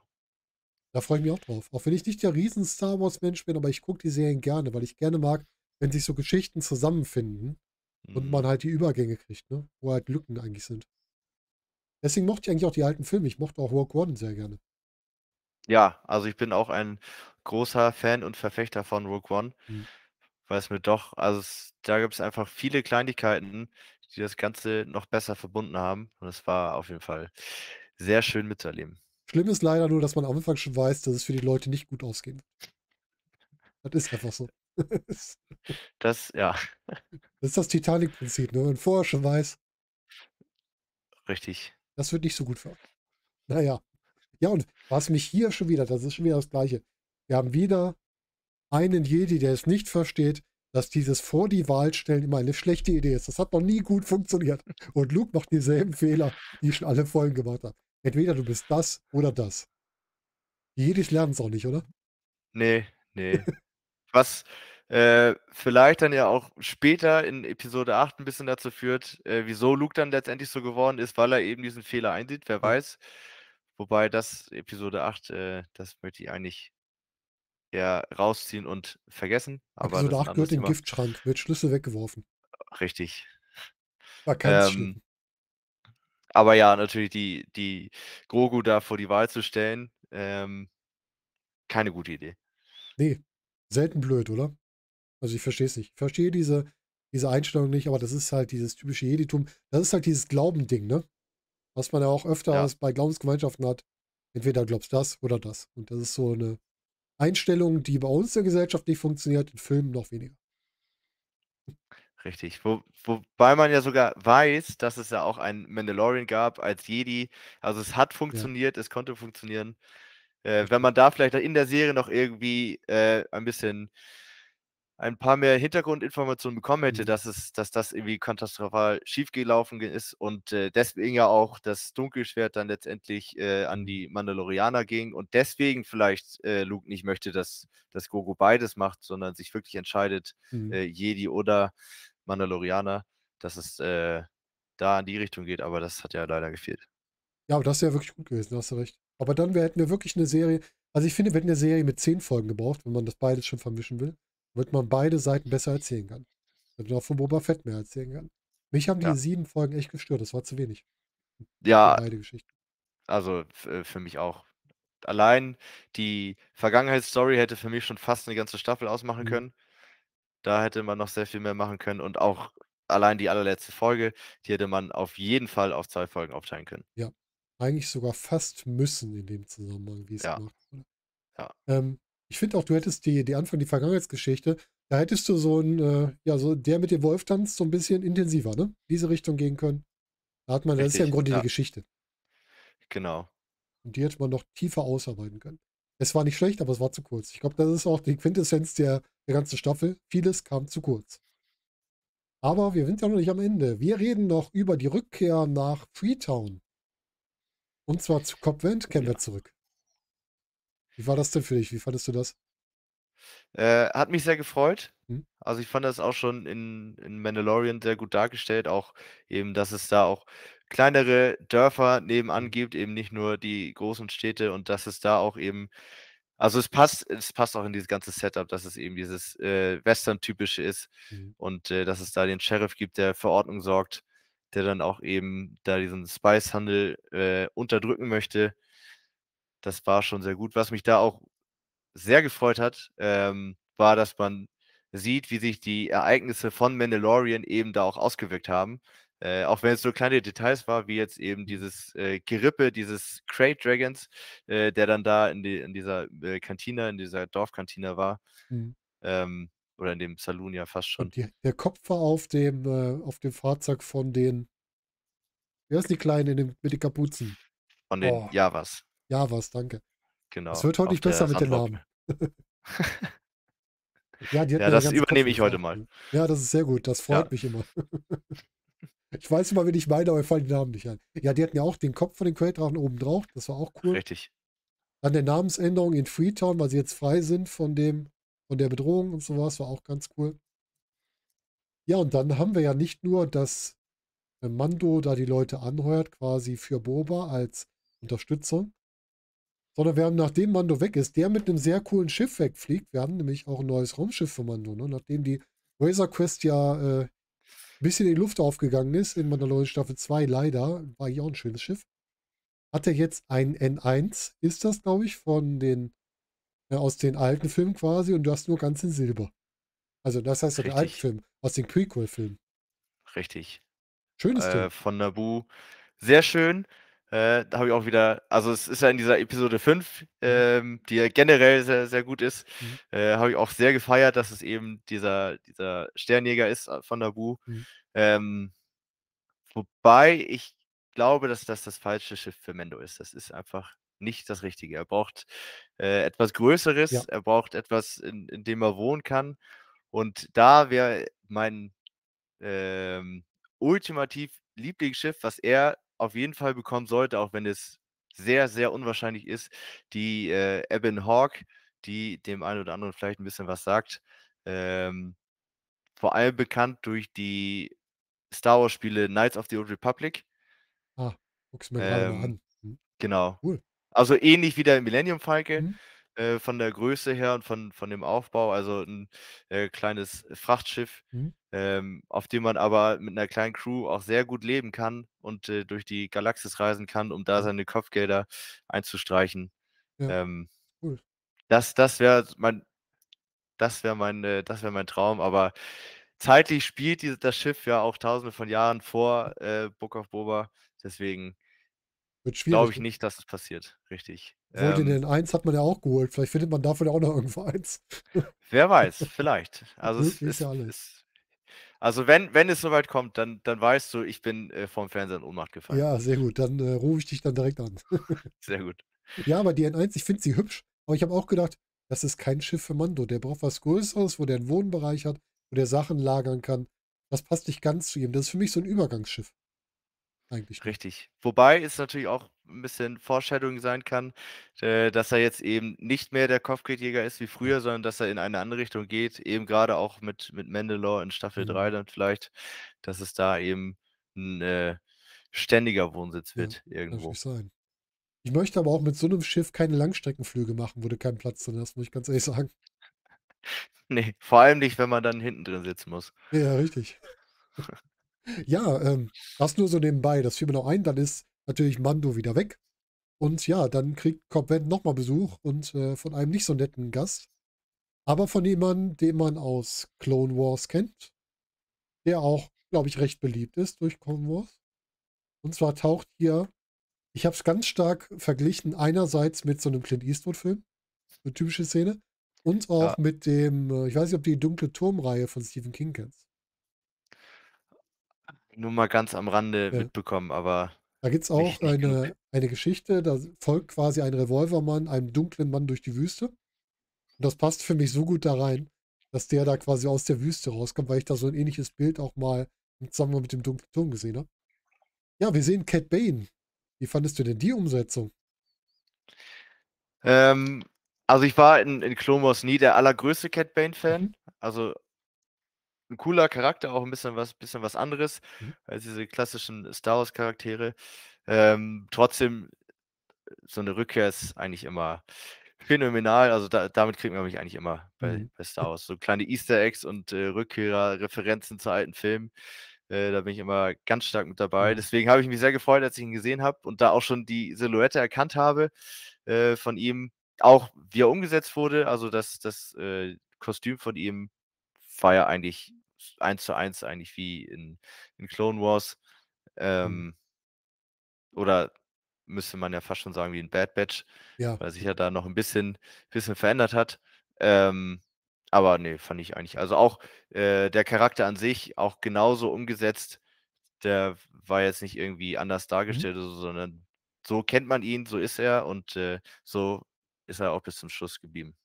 Da freue ich mich auch drauf. Auch wenn ich nicht der riesen Star Wars-Mensch bin, aber ich gucke die Serien gerne, weil ich gerne mag, wenn sich so Geschichten zusammenfinden mhm. und man halt die Übergänge kriegt, ne? wo halt Lücken eigentlich sind. Deswegen mochte ich eigentlich auch die alten Filme. Ich mochte auch Rogue One sehr gerne. Ja, also ich bin auch ein großer Fan und Verfechter von Rogue One, mhm. weil es mir doch, also es, da gibt es einfach viele Kleinigkeiten, die das Ganze noch besser verbunden haben. Und es war auf jeden Fall sehr schön mitzuerleben. Schlimm ist leider nur, dass man am Anfang schon weiß, dass es für die Leute nicht gut ausgehen wird. Das ist einfach so. das, ja. Das ist das Titanic-Prinzip, ne? wenn man vorher schon weiß. Richtig. Das wird nicht so gut für euch. Naja. Ja, und was mich hier schon wieder, das ist schon wieder das Gleiche. Wir haben wieder einen Jedi, der es nicht versteht, dass dieses vor die Wahl stellen immer eine schlechte Idee ist. Das hat noch nie gut funktioniert. Und Luke macht dieselben Fehler, die ich schon alle vorhin gemacht habe. Entweder du bist das oder das. Die Jedis lernen es auch nicht, oder? Nee, nee. Was äh, vielleicht dann ja auch später in Episode 8 ein bisschen dazu führt, äh, wieso Luke dann letztendlich so geworden ist, weil er eben diesen Fehler einsieht, wer weiß. Wobei das Episode 8, äh, das möchte ich eigentlich eher rausziehen und vergessen. Aber Episode 8 gehört in den Giftschrank, wird Schlüssel weggeworfen. Richtig. War kein ähm, aber ja, natürlich die, die Grogu da vor die Wahl zu stellen, ähm, keine gute Idee. Nee, selten blöd, oder? Also ich verstehe es nicht. Ich verstehe diese, diese Einstellung nicht, aber das ist halt dieses typische Jeditum. Das ist halt dieses Glaubending, ne? Was man ja auch öfter ja. bei Glaubensgemeinschaften hat. Entweder glaubst das oder das. Und das ist so eine Einstellung, die bei uns in der Gesellschaft nicht funktioniert, in Filmen noch weniger. Richtig. Wo, wobei man ja sogar weiß, dass es ja auch einen Mandalorian gab als Jedi. Also es hat funktioniert, ja. es konnte funktionieren. Äh, wenn man da vielleicht in der Serie noch irgendwie äh, ein bisschen ein paar mehr Hintergrundinformationen bekommen hätte, mhm. dass, es, dass das irgendwie katastrophal schiefgelaufen ist und äh, deswegen ja auch das Dunkelschwert dann letztendlich äh, an die Mandalorianer ging und deswegen vielleicht äh, Luke nicht möchte, dass, dass Gogo beides macht, sondern sich wirklich entscheidet, mhm. Äh, Jedi oder Mandalorianer, dass es äh, da in die Richtung geht, aber das hat ja leider gefehlt. Ja, aber das ist ja wirklich gut gewesen, hast du recht. Aber dann wir hätten wir wirklich eine Serie, also ich finde, wir hätten eine Serie mit zehn Folgen gebraucht, wenn man das beides schon vermischen will, damit man beide Seiten besser erzählen kann. Damit man auch von Boba Fett mehr erzählen kann. Mich haben die ja. sieben Folgen echt gestört, das war zu wenig. Ja. Beide Geschichten. Also äh, für mich auch. Allein die Vergangenheitsstory hätte für mich schon fast eine ganze Staffel ausmachen mhm. können. Da hätte man noch sehr viel mehr machen können und auch allein die allerletzte Folge, die hätte man auf jeden Fall auf zwei Folgen aufteilen können. Ja, eigentlich sogar fast müssen in dem Zusammenhang, wie es ja. macht. Oder? Ja. Ähm, ich finde auch, du hättest die, die Anfang, die Vergangenheitsgeschichte, da hättest du so ein, äh, ja, so der mit dem Wolf tanzt, so ein bisschen intensiver, ne? Diese Richtung gehen können. Da hat man, Richtig, das ist ja im Grunde ja. die Geschichte. Genau. Und die hätte man noch tiefer ausarbeiten können. Es war nicht schlecht, aber es war zu kurz. Ich glaube, das ist auch die Quintessenz der, der ganzen Staffel. Vieles kam zu kurz. Aber wir sind ja noch nicht am Ende. Wir reden noch über die Rückkehr nach Freetown. Und zwar zu Copland kennen wir zurück. Wie war das denn für dich? Wie fandest du das? Äh, hat mich sehr gefreut. Hm? Also ich fand das auch schon in, in Mandalorian sehr gut dargestellt. Auch eben, dass es da auch kleinere Dörfer nebenan gibt, eben nicht nur die großen Städte und dass es da auch eben also es passt, es passt auch in dieses ganze Setup, dass es eben dieses äh, Western-typische ist mhm. und äh, dass es da den Sheriff gibt, der für Ordnung sorgt, der dann auch eben da diesen Spice-Handel äh, unterdrücken möchte. Das war schon sehr gut. Was mich da auch sehr gefreut hat, ähm, war, dass man sieht, wie sich die Ereignisse von Mandalorian eben da auch ausgewirkt haben. Äh, auch wenn es nur kleine Details war, wie jetzt eben dieses äh, Gerippe, dieses Crate Dragons, äh, der dann da in, die, in dieser äh, Kantine, in dieser Dorfkantine war. Mhm. Ähm, oder in dem Saloon ja fast schon. Die, der Kopf war auf dem, äh, auf dem Fahrzeug von den, wer ist die Kleine dem, mit den Kapuzen? Von den oh. Javas. Javas, danke. Genau. Es wird heute nicht besser mit den Namen. ja, ja das übernehme ich heute mal. Ne? Ja, das ist sehr gut. Das freut ja. mich immer. Ich weiß immer, wen ich meine, aber mir fallen die Namen nicht ein. Ja, die hatten ja auch den Kopf von den Quelldrachen oben drauf. Das war auch cool. Richtig. Dann der Namensänderung in Freetown, weil sie jetzt frei sind von dem, von der Bedrohung und sowas, war auch ganz cool. Ja, und dann haben wir ja nicht nur, dass äh, Mando da die Leute anheuert, quasi für Boba als Unterstützung, sondern wir haben, nachdem Mando weg ist, der mit einem sehr coolen Schiff wegfliegt. Wir haben nämlich auch ein neues Raumschiff für Mando, ne? nachdem die Razor Quest ja äh, bisschen in die Luft aufgegangen ist in Mandalorian Staffel 2, leider, war hier auch ein schönes Schiff, hat er jetzt ein N1, ist das, glaube ich, von den, äh, aus den alten Filmen quasi und du hast nur ganz in Silber. Also das heißt aus den alten Filmen, aus den Prequel-Filmen. Richtig. Schönes äh, Von Nabu. Sehr schön. Äh, da habe ich auch wieder, also es ist ja in dieser Episode 5, mhm. ähm, die ja generell sehr, sehr gut ist, mhm. äh, habe ich auch sehr gefeiert, dass es eben dieser, dieser Sternjäger ist äh, von Nabu. Mhm. Ähm, wobei ich glaube, dass das das falsche Schiff für Mendo ist. Das ist einfach nicht das Richtige. Er braucht äh, etwas Größeres, ja. er braucht etwas, in, in, dem er wohnen kann. Und da wäre mein ähm, ultimativ Lieblingsschiff, was er auf jeden Fall bekommen sollte, auch wenn es sehr, sehr unwahrscheinlich ist, die äh, Eben Hawk, die dem einen oder anderen vielleicht ein bisschen was sagt. Ähm, vor allem bekannt durch die Star Wars-Spiele Knights of the Old Republic. Ah, guck's mir ähm, gerade mal ähm, an. Hm. Genau. Cool. Also ähnlich wie der Millennium Falke. Mhm. Äh, von der Größe her und von, von dem Aufbau. Also ein äh, kleines äh, Frachtschiff, Mhm. ähm, auf dem man aber mit einer kleinen Crew auch sehr gut leben kann und äh, durch die Galaxis reisen kann, um da seine Kopfgelder einzustreichen. Ja, Ähm, cool. das das wäre mein, das wäre mein, äh, das wäre mein Traum, aber zeitlich spielt diese, das Schiff ja auch tausende von Jahren vor äh, Book of Boba. Deswegen wird schwierig. Glaube ich nicht, dass es passiert. Richtig. Wollt ihr ähm denn eins hat man ja auch geholt. Vielleicht findet man davon ja auch noch irgendwo eins. Wer weiß, vielleicht. Also, es, ist, ja ist, also wenn, wenn es soweit kommt, dann, dann weißt du, ich bin äh, vom Fernseher in Ohnmacht gefallen. Ja, sehr gut. Dann äh, rufe ich dich dann direkt an. sehr gut. Ja, aber die N1, ich finde sie hübsch. Aber ich habe auch gedacht, das ist kein Schiff für Mando. Der braucht was Größeres, wo der einen Wohnbereich hat, wo der Sachen lagern kann. Das passt nicht ganz zu ihm. Das ist für mich so ein Übergangsschiff. Eigentlich Richtig. Wobei es natürlich auch ein bisschen Foreshadowing sein kann, äh, dass er jetzt eben nicht mehr der Kopfgeldjäger ist wie früher, sondern dass er in eine andere Richtung geht, eben gerade auch mit, mit Mandalore in Staffel mhm. 3 dann vielleicht, dass es da eben ein äh, ständiger Wohnsitz wird ja, irgendwo. Kann sein. Ich möchte aber auch mit so einem Schiff keine Langstreckenflüge machen, wo du keinen Platz drin hast, muss ich ganz ehrlich sagen. Nee, vor allem nicht, wenn man dann hinten drin sitzen muss. Ja, richtig. Ja, ähm, das nur so nebenbei. Das fiel mir noch ein. Dann ist natürlich Mando wieder weg. Und ja, dann kriegt Cobb Van nochmal Besuch und äh, von einem nicht so netten Gast. Aber von jemandem, den man aus Clone Wars kennt. Der auch, glaube ich, recht beliebt ist durch Clone Wars. Und zwar taucht hier, ich habe es ganz stark verglichen, einerseits mit so einem Clint Eastwood-Film. Eine typische Szene. Und auch ja. mit dem, äh, ich weiß nicht, ob du die Dunkle Turmreihe von Stephen King kennst nur mal ganz am Rande ja. mitbekommen, aber. Da gibt es auch eine, eine Geschichte, da folgt quasi ein Revolvermann einem dunklen Mann durch die Wüste. Und das passt für mich so gut da rein, dass der da quasi aus der Wüste rauskommt, weil ich da so ein ähnliches Bild auch mal zusammen mit dem dunklen Turm gesehen habe. Ja, wir sehen Cat Bane. Wie fandest du denn die Umsetzung? Ähm, also ich war in, in Clone nie der allergrößte Cat Bane-Fan. Mhm. Also ein cooler Charakter, auch ein bisschen was, bisschen was anderes mhm. als diese klassischen Star Wars Charaktere. Ähm, trotzdem, so eine Rückkehr ist eigentlich immer phänomenal. Also da, damit kriegt man mich eigentlich immer bei, mhm. bei, Star Wars. So kleine Easter Eggs und äh, Rückkehrer, Referenzen zu alten Filmen. Äh, da bin ich immer ganz stark mit dabei. Mhm. Deswegen habe ich mich sehr gefreut, als ich ihn gesehen habe und da auch schon die Silhouette erkannt habe äh, von ihm. Auch wie er umgesetzt wurde, also das, das äh, Kostüm von ihm war ja eigentlich eins zu eins eigentlich wie in, in Clone Wars. Mhm. Ähm, mhm. Oder müsste man ja fast schon sagen wie in Bad Batch, ja. weil sich ja da noch ein bisschen, bisschen verändert hat. Ähm, aber nee, fand ich eigentlich. Also auch äh, der Charakter an sich auch genauso umgesetzt. Der war jetzt nicht irgendwie anders mhm. dargestellt, mhm. sondern so kennt man ihn, so ist er und äh, so ist er auch bis zum Schluss geblieben.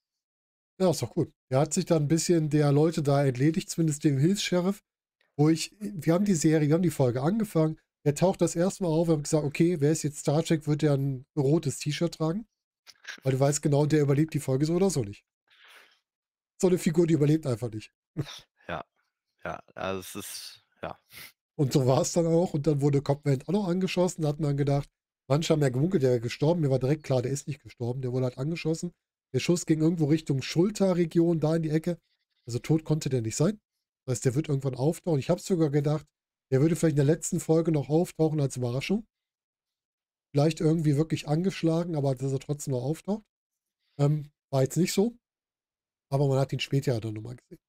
Ja, ist doch gut. Er hat sich dann ein bisschen der Leute da entledigt, zumindest dem Hilfs-Sheriff, wo ich, wir haben die Serie, wir haben die Folge angefangen. Er taucht das erste Mal auf, wir haben gesagt, okay, wer ist jetzt Star Trek, wird er ein rotes T-Shirt tragen? Weil du weißt genau, der überlebt die Folge so oder so nicht. So eine Figur, die überlebt einfach nicht. Ja, ja, also es ist, ja. Und so war es dann auch. Und dann wurde Copman auch noch angeschossen. Da hat man gedacht, manche haben ja gemunkelt, der wäre gestorben. Mir war direkt klar, der ist nicht gestorben. Der wurde halt angeschossen. Der Schuss ging irgendwo Richtung Schulterregion, da in die Ecke. Also tot konnte der nicht sein. Das heißt, der wird irgendwann auftauchen. Ich habe sogar gedacht, der würde vielleicht in der letzten Folge noch auftauchen als Überraschung. Vielleicht irgendwie wirklich angeschlagen, aber dass er trotzdem noch auftaucht. Ähm, war jetzt nicht so. Aber man hat ihn später dann nochmal gesehen.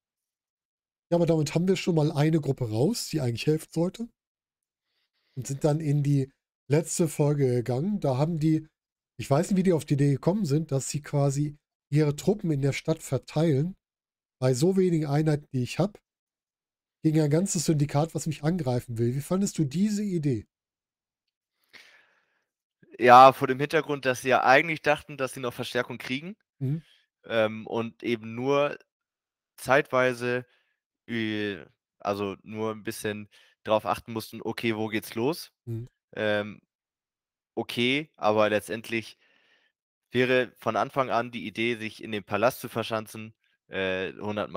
Ja, aber damit haben wir schon mal eine Gruppe raus, die eigentlich helfen sollte. Und sind dann in die letzte Folge gegangen. Da haben die ich weiß nicht, wie die auf die Idee gekommen sind, dass sie quasi ihre Truppen in der Stadt verteilen. Bei so wenigen Einheiten, die ich habe, gegen ein ganzes Syndikat, was mich angreifen will. Wie fandest du diese Idee? Ja, vor dem Hintergrund, dass sie ja eigentlich dachten, dass sie noch Verstärkung kriegen mhm. ähm, und eben nur zeitweise, äh, also nur ein bisschen darauf achten mussten, okay, wo geht's los? Mhm. Ähm, okay, aber letztendlich wäre von Anfang an die Idee, sich in den Palast zu verschanzen, äh,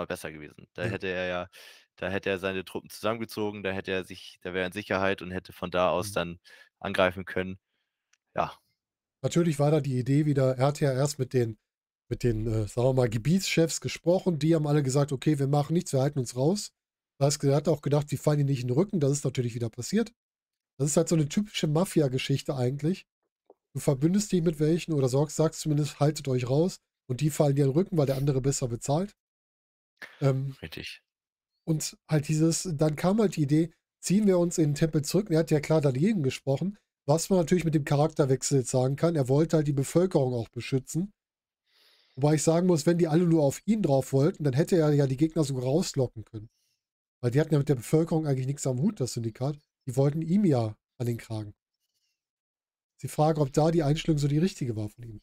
besser gewesen. Da hätte er ja, da hätte er seine Truppen zusammengezogen, da hätte er sich, da wäre er in Sicherheit und hätte von da aus mhm. dann angreifen können. Ja. Natürlich war da die Idee wieder, er hat ja erst mit den, mit den, äh, sagen wir mal, Gebietschefs gesprochen, die haben alle gesagt, okay, wir machen nichts, wir halten uns raus. er hat auch gedacht, die fallen ihn nicht in den Rücken, das ist natürlich wieder passiert. Das ist halt so eine typische Mafia-Geschichte eigentlich. Du verbündest dich mit welchen oder sorgst, sagst zumindest, haltet euch raus und die fallen dir in den Rücken, weil der andere besser bezahlt. Ähm, Richtig. Und halt dieses, dann kam halt die Idee, ziehen wir uns in den Tempel zurück. Und er hat ja klar dagegen gesprochen, was man natürlich mit dem Charakterwechsel jetzt sagen kann. Er wollte halt die Bevölkerung auch beschützen. Wobei ich sagen muss, wenn die alle nur auf ihn drauf wollten, dann hätte er ja die Gegner sogar rauslocken können. Weil die hatten ja mit der Bevölkerung eigentlich nichts am Hut, das Syndikat. Die wollten ihm ja an den Kragen. Die Frage, ob da die Einstellung so die richtige war von ihm.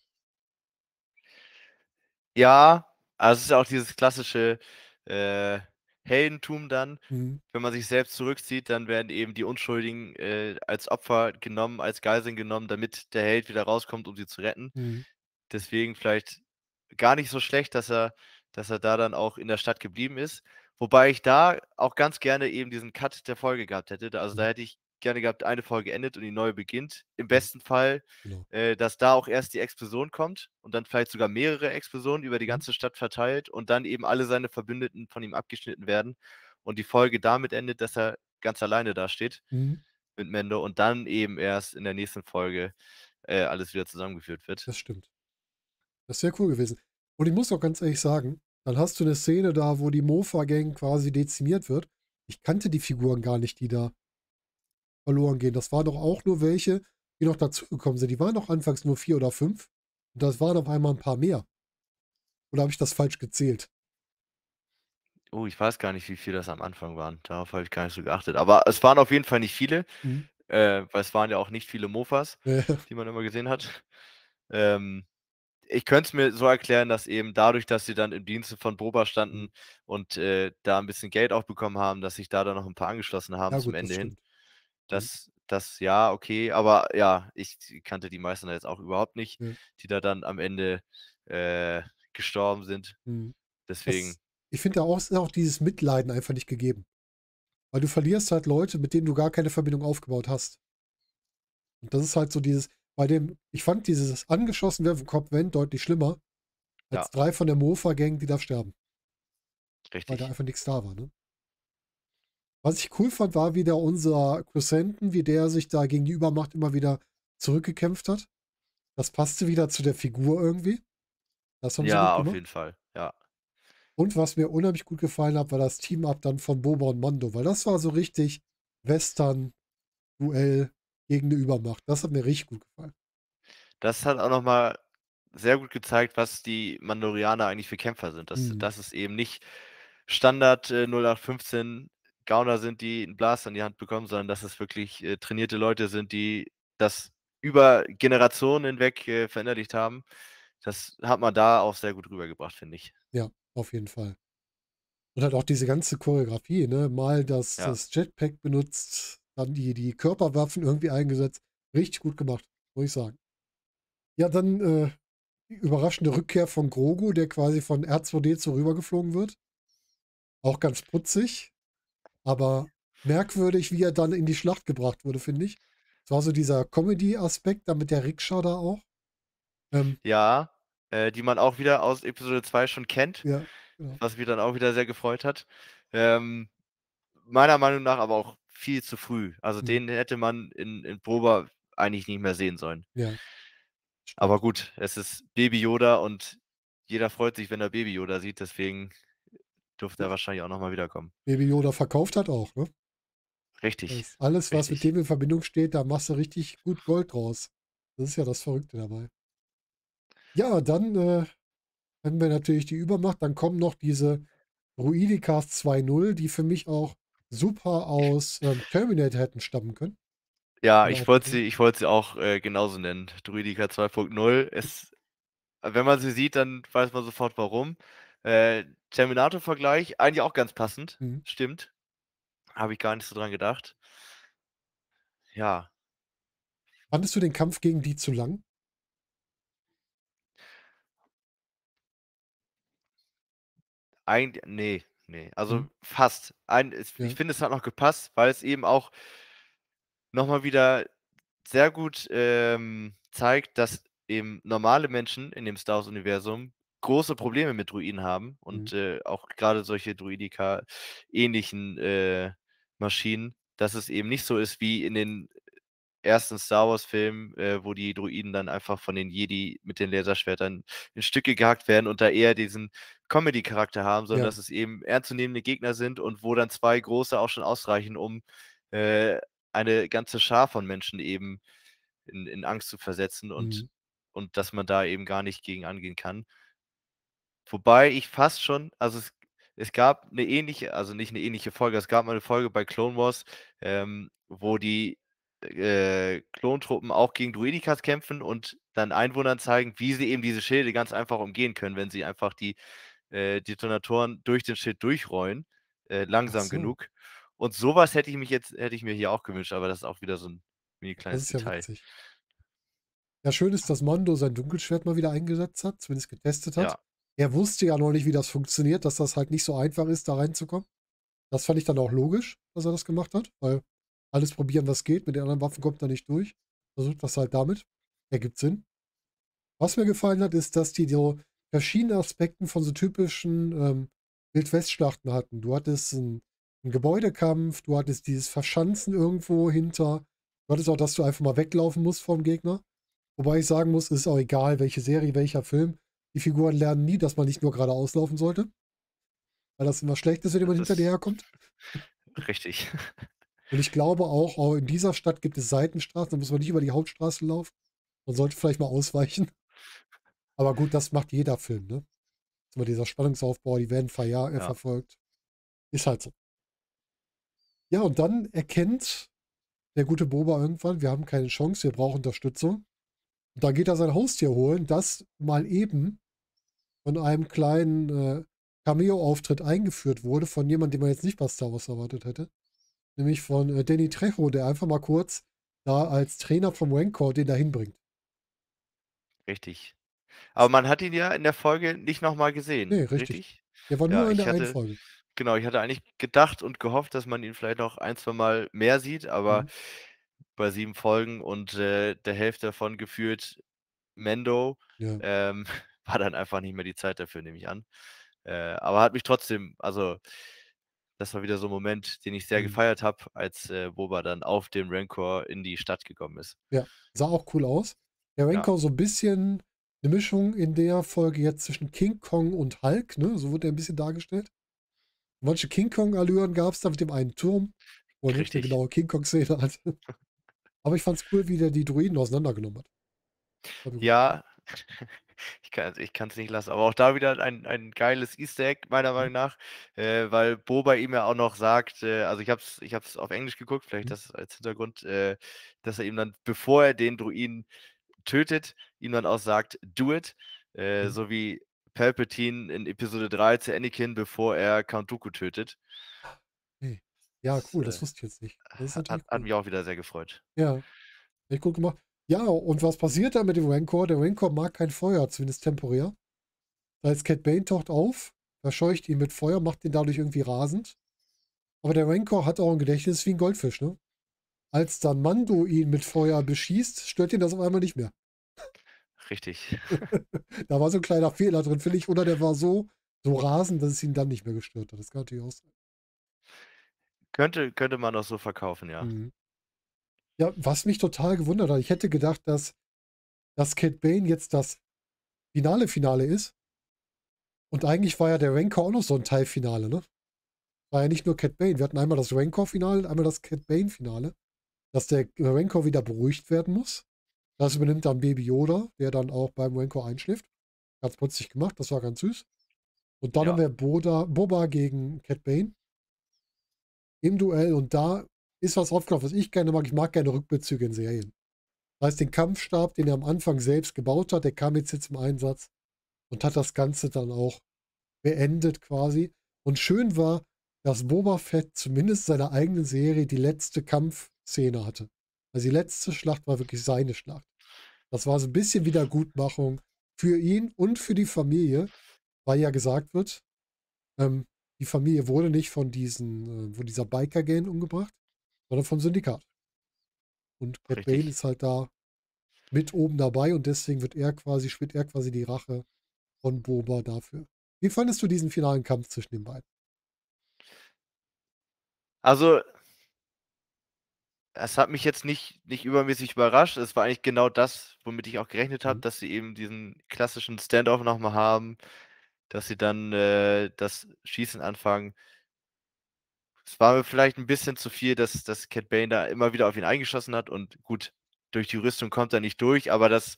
Ja, also es ist auch dieses klassische äh, Heldentum dann. Mhm. Wenn man sich selbst zurückzieht, dann werden eben die Unschuldigen äh, als Opfer genommen, als Geiseln genommen, damit der Held wieder rauskommt, um sie zu retten. Mhm. Deswegen vielleicht gar nicht so schlecht, dass er, dass er da dann auch in der Stadt geblieben ist. Wobei ich da auch ganz gerne eben diesen Cut der Folge gehabt hätte. Also da mhm. hätte ich gerne gehabt, eine Folge endet und die neue beginnt. Im besten Fall, genau. äh, dass da auch erst die Explosion kommt und dann vielleicht sogar mehrere Explosionen über die mhm. ganze Stadt verteilt und dann eben alle seine Verbündeten von ihm abgeschnitten werden und die Folge damit endet, dass er ganz alleine dasteht mhm. mit Mendo und dann eben erst in der nächsten Folge äh, alles wieder zusammengeführt wird. Das stimmt. Das wäre cool gewesen. Und ich muss auch ganz ehrlich sagen, dann hast du eine Szene da, wo die Mofa-Gang quasi dezimiert wird. Ich kannte die Figuren gar nicht, die da verloren gehen. Das waren doch auch nur welche, die noch dazugekommen sind. Die waren doch anfangs nur vier oder fünf. Und das waren auf einmal ein paar mehr. Oder habe ich das falsch gezählt? Oh, ich weiß gar nicht, wie viele das am Anfang waren. Darauf habe ich gar nicht so geachtet. Aber es waren auf jeden Fall nicht viele, mhm. äh, weil es waren ja auch nicht viele Mofas, ja. die man immer gesehen hat. Ähm, ich könnte es mir so erklären, dass eben dadurch, dass sie dann im Dienste von Boba standen und äh, da ein bisschen Geld auch bekommen haben, dass sich da dann noch ein paar angeschlossen haben ja, zum gut, Ende das hin. Mhm. Das, das, ja, okay, aber ja, ich kannte die meisten da jetzt auch überhaupt nicht, mhm. die da dann am Ende äh, gestorben sind. Mhm. Deswegen. Das, ich finde auch, ist auch dieses Mitleiden einfach nicht gegeben. Weil du verlierst halt Leute, mit denen du gar keine Verbindung aufgebaut hast. Und das ist halt so dieses, bei dem, ich fand dieses angeschossen werden vom Cop-Vent deutlich schlimmer als ja. drei von der Mofa-Gang, die da sterben. Richtig. Weil da einfach nichts da war, ne? Was ich cool fand, war wieder unser Crescenten, wie der sich da gegen die Übermacht immer wieder zurückgekämpft hat. Das passte wieder zu der Figur irgendwie. Das haben ja, auf jeden Fall, ja. Und was mir unheimlich gut gefallen hat, war das Team-Up dann von Boba und Mando, weil das war so richtig Western-Duell gegen eine Übermacht. Das hat mir richtig gut gefallen. Das hat auch nochmal sehr gut gezeigt, was die Mandorianer eigentlich für Kämpfer sind. Dass, mhm. dass es eben nicht Standard 0815 äh, Gauner sind, die einen Blast in die Hand bekommen, sondern dass es wirklich äh, trainierte Leute sind, die das über Generationen hinweg äh, verinnerlicht haben. Das hat man da auch sehr gut rübergebracht, finde ich. Ja, auf jeden Fall. Und halt auch diese ganze Choreografie, ne? Mal das, ja. das Jetpack benutzt, dann die, die Körperwaffen irgendwie eingesetzt. Richtig gut gemacht, muss ich sagen. Ja, dann äh, die überraschende Rückkehr von Grogu, der quasi von R2D2 rübergeflogen wird. Auch ganz putzig, aber merkwürdig, wie er dann in die Schlacht gebracht wurde, finde ich. Es war so dieser Comedy-Aspekt, damit der Rikscha da auch. Ähm, ja, äh, die man auch wieder aus Episode 2 schon kennt, ja, genau. was mich dann auch wieder sehr gefreut hat. Ähm, meiner Meinung nach aber auch viel zu früh. Also mhm. den hätte man in, in Proba eigentlich nicht mehr sehen sollen. Ja. Aber gut, es ist Baby Yoda und jeder freut sich, wenn er Baby Yoda sieht, deswegen durfte er wahrscheinlich auch nochmal wiederkommen. Baby Yoda verkauft hat auch, ne? Richtig. Das alles, was richtig. mit dem in Verbindung steht, da machst du richtig gut Gold draus. Das ist ja das Verrückte dabei. Ja, dann äh, haben wir natürlich die Übermacht. Dann kommen noch diese Ruidicast 2.0, die für mich auch super aus ähm, Terminator hätten stammen können. Ja, ich wollte sie, ich sie auch äh, genauso nennen. Druidica 2.0. wenn man sie sieht, dann weiß man sofort warum. Äh, Terminator-Vergleich, eigentlich auch ganz passend. Mhm. Stimmt. Habe ich gar nicht so dran gedacht. Ja. Fandest du den Kampf gegen die zu lang? Eigentlich, nee. Nee, also mhm. fast. Ein, ich ja. finde, es hat noch gepasst, weil es eben auch nochmal wieder sehr gut ähm, zeigt, dass eben normale Menschen in dem Star Wars-Universum große Probleme mit Druiden haben und mhm. äh, auch gerade solche Druidika-ähnlichen äh, Maschinen, dass es eben nicht so ist wie in den ersten Star Wars-Film, äh, wo die Druiden dann einfach von den Jedi mit den Laserschwertern in Stücke gehackt werden und da eher diesen Comedy-Charakter haben, sondern ja. dass es eben ernstzunehmende Gegner sind und wo dann zwei große auch schon ausreichen, um äh, eine ganze Schar von Menschen eben in, in Angst zu versetzen und, mhm. und dass man da eben gar nicht gegen angehen kann. Wobei ich fast schon, also es, es gab eine ähnliche, also nicht eine ähnliche Folge, es gab mal eine Folge bei Clone Wars, ähm, wo die äh, Klontruppen auch gegen Druidikas kämpfen und dann Einwohnern zeigen, wie sie eben diese Schilde ganz einfach umgehen können, wenn sie einfach die äh, Detonatoren durch den Schild durchrollen, äh, langsam so. genug. Und sowas hätte ich mich jetzt, hätte ich mir hier auch gewünscht, aber das ist auch wieder so ein mini kleines das Detail. Ja, witzig. ja, schön ist, dass Mondo sein Dunkelschwert mal wieder eingesetzt hat, zumindest getestet hat. Ja. Er wusste ja noch nicht, wie das funktioniert, dass das halt nicht so einfach ist, da reinzukommen. Das fand ich dann auch logisch, dass er das gemacht hat, weil alles probieren, was geht. Mit den anderen Waffen kommt er nicht durch. Versucht was halt damit. Ergibt Sinn. Was mir gefallen hat, ist, dass die so verschiedene Aspekten von so typischen ähm, Wildwestschlachten hatten. Du hattest einen, einen Gebäudekampf, du hattest dieses Verschanzen irgendwo hinter. Du hattest auch, dass du einfach mal weglaufen musst vom Gegner. Wobei ich sagen muss, ist auch egal, welche Serie, welcher Film. Die Figuren lernen nie, dass man nicht nur geradeaus laufen sollte. Weil das immer schlecht ist, wenn jemand hinter dir herkommt. Richtig. Und ich glaube auch, auch in dieser Stadt gibt es Seitenstraßen, da muss man nicht über die Hauptstraße laufen. Man sollte vielleicht mal ausweichen. Aber gut, das macht jeder Film, ne? immer dieser Spannungsaufbau, die werden ver äh, ja. verfolgt. Ist halt so. Ja, und dann erkennt der gute Boba irgendwann, wir haben keine Chance, wir brauchen Unterstützung. Und dann geht er sein Haustier holen, das mal eben von einem kleinen äh, Cameo-Auftritt eingeführt wurde, von jemandem, den man jetzt nicht bei Star Wars erwartet hätte nämlich von äh, Danny Trejo, der einfach mal kurz da als Trainer vom Rancor den da hinbringt. Richtig. Aber man hat ihn ja in der Folge nicht nochmal gesehen. Nee, richtig. richtig? Der war nur ja, in der hatte, einen Genau, ich hatte eigentlich gedacht und gehofft, dass man ihn vielleicht noch ein, zwei Mal mehr sieht, aber mhm. bei sieben Folgen und äh, der Hälfte davon geführt Mendo ja. ähm, war dann einfach nicht mehr die Zeit dafür, nehme ich an. Äh, aber hat mich trotzdem, also das war wieder so ein Moment, den ich sehr mhm. gefeiert habe, als äh, Boba dann auf dem Rancor in die Stadt gekommen ist. Ja, sah auch cool aus. Der Rancor ja. so ein bisschen eine Mischung in der Folge jetzt zwischen King Kong und Hulk, ne? So wurde er ein bisschen dargestellt. Manche King Kong-Allüren gab es da mit dem einen Turm, wo er richtig genaue King Kong-Szene hatte. Aber ich fand es cool, wie der die Druiden auseinandergenommen hat. Ja, ich kann es ich nicht lassen. Aber auch da wieder ein, ein geiles Easter Egg, meiner mhm. Meinung nach, äh, weil Bo bei ihm ja auch noch sagt, äh, also ich habe es ich hab's auf Englisch geguckt, vielleicht mhm. das als Hintergrund, äh, dass er ihm dann, bevor er den Druiden tötet, ihm dann auch sagt, do it, äh, mhm. so wie Palpatine in Episode 3 zu Anakin, bevor er Count Dooku tötet. Ja, cool, das wusste ich jetzt nicht. Äh, das hat, hat, cool. hat, mich auch wieder sehr gefreut. Ja, ich gut gemacht. Ja, und was passiert da mit dem Rancor? Der Rancor mag kein Feuer, zumindest temporär. Da ist Cat Bane taucht auf, verscheucht ihn mit Feuer, macht ihn dadurch irgendwie rasend. Aber der Rancor hat auch ein Gedächtnis wie ein Goldfisch, ne? Als dann Mando ihn mit Feuer beschießt, stört ihn das auf einmal nicht mehr. Richtig. da war so ein kleiner Fehler drin, finde ich. Oder der war so, so rasend, dass es ihn dann nicht mehr gestört hat. Das kann natürlich auch sein. Könnte, könnte man auch so verkaufen, ja. Mhm. Ja, was mich total gewundert hat, ich hätte gedacht, dass, dass Kate Bane jetzt das finale Finale ist. Und eigentlich war ja der Rancor auch noch so ein Teilfinale, ne? War ja nicht nur Cat Bane. Wir hatten einmal das Rancor-Finale, einmal das Cat Bane-Finale. Dass der Rancor wieder beruhigt werden muss. Das übernimmt dann Baby Yoda, der dann auch beim Rancor einschläft. Ganz plötzlich gemacht, das war ganz süß. Und dann ja. haben wir Boda, Boba gegen Cat Bane im Duell und da ist was aufgenommen, was ich gerne mag. Ich mag gerne Rückbezüge in Serien. Das heißt, den Kampfstab, den er am Anfang selbst gebaut hat, der kam jetzt, jetzt zum Einsatz und hat das Ganze dann auch beendet quasi. Und schön war, dass Boba Fett zumindest seiner eigenen Serie die letzte Kampfszene hatte. Also die letzte Schlacht war wirklich seine Schlacht. Das war so ein bisschen Wiedergutmachung für ihn und für die Familie, weil ja gesagt wird, ähm, die Familie wurde nicht von diesen, äh, von dieser Biker-Gang umgebracht, sondern vom Syndikat. Und Kurt Richtig. Bane ist halt da mit oben dabei und deswegen wird er quasi, spielt er quasi die Rache von Boba dafür. Wie fandest du diesen finalen Kampf zwischen den beiden? Also, es hat mich jetzt nicht, nicht übermäßig überrascht. Es war eigentlich genau das, womit ich auch gerechnet habe, mhm. dass sie eben diesen klassischen Standoff nochmal haben, dass sie dann äh, das Schießen anfangen es war mir vielleicht ein bisschen zu viel, dass, dass Cat Bane da immer wieder auf ihn eingeschossen hat und gut, durch die Rüstung kommt er nicht durch, aber das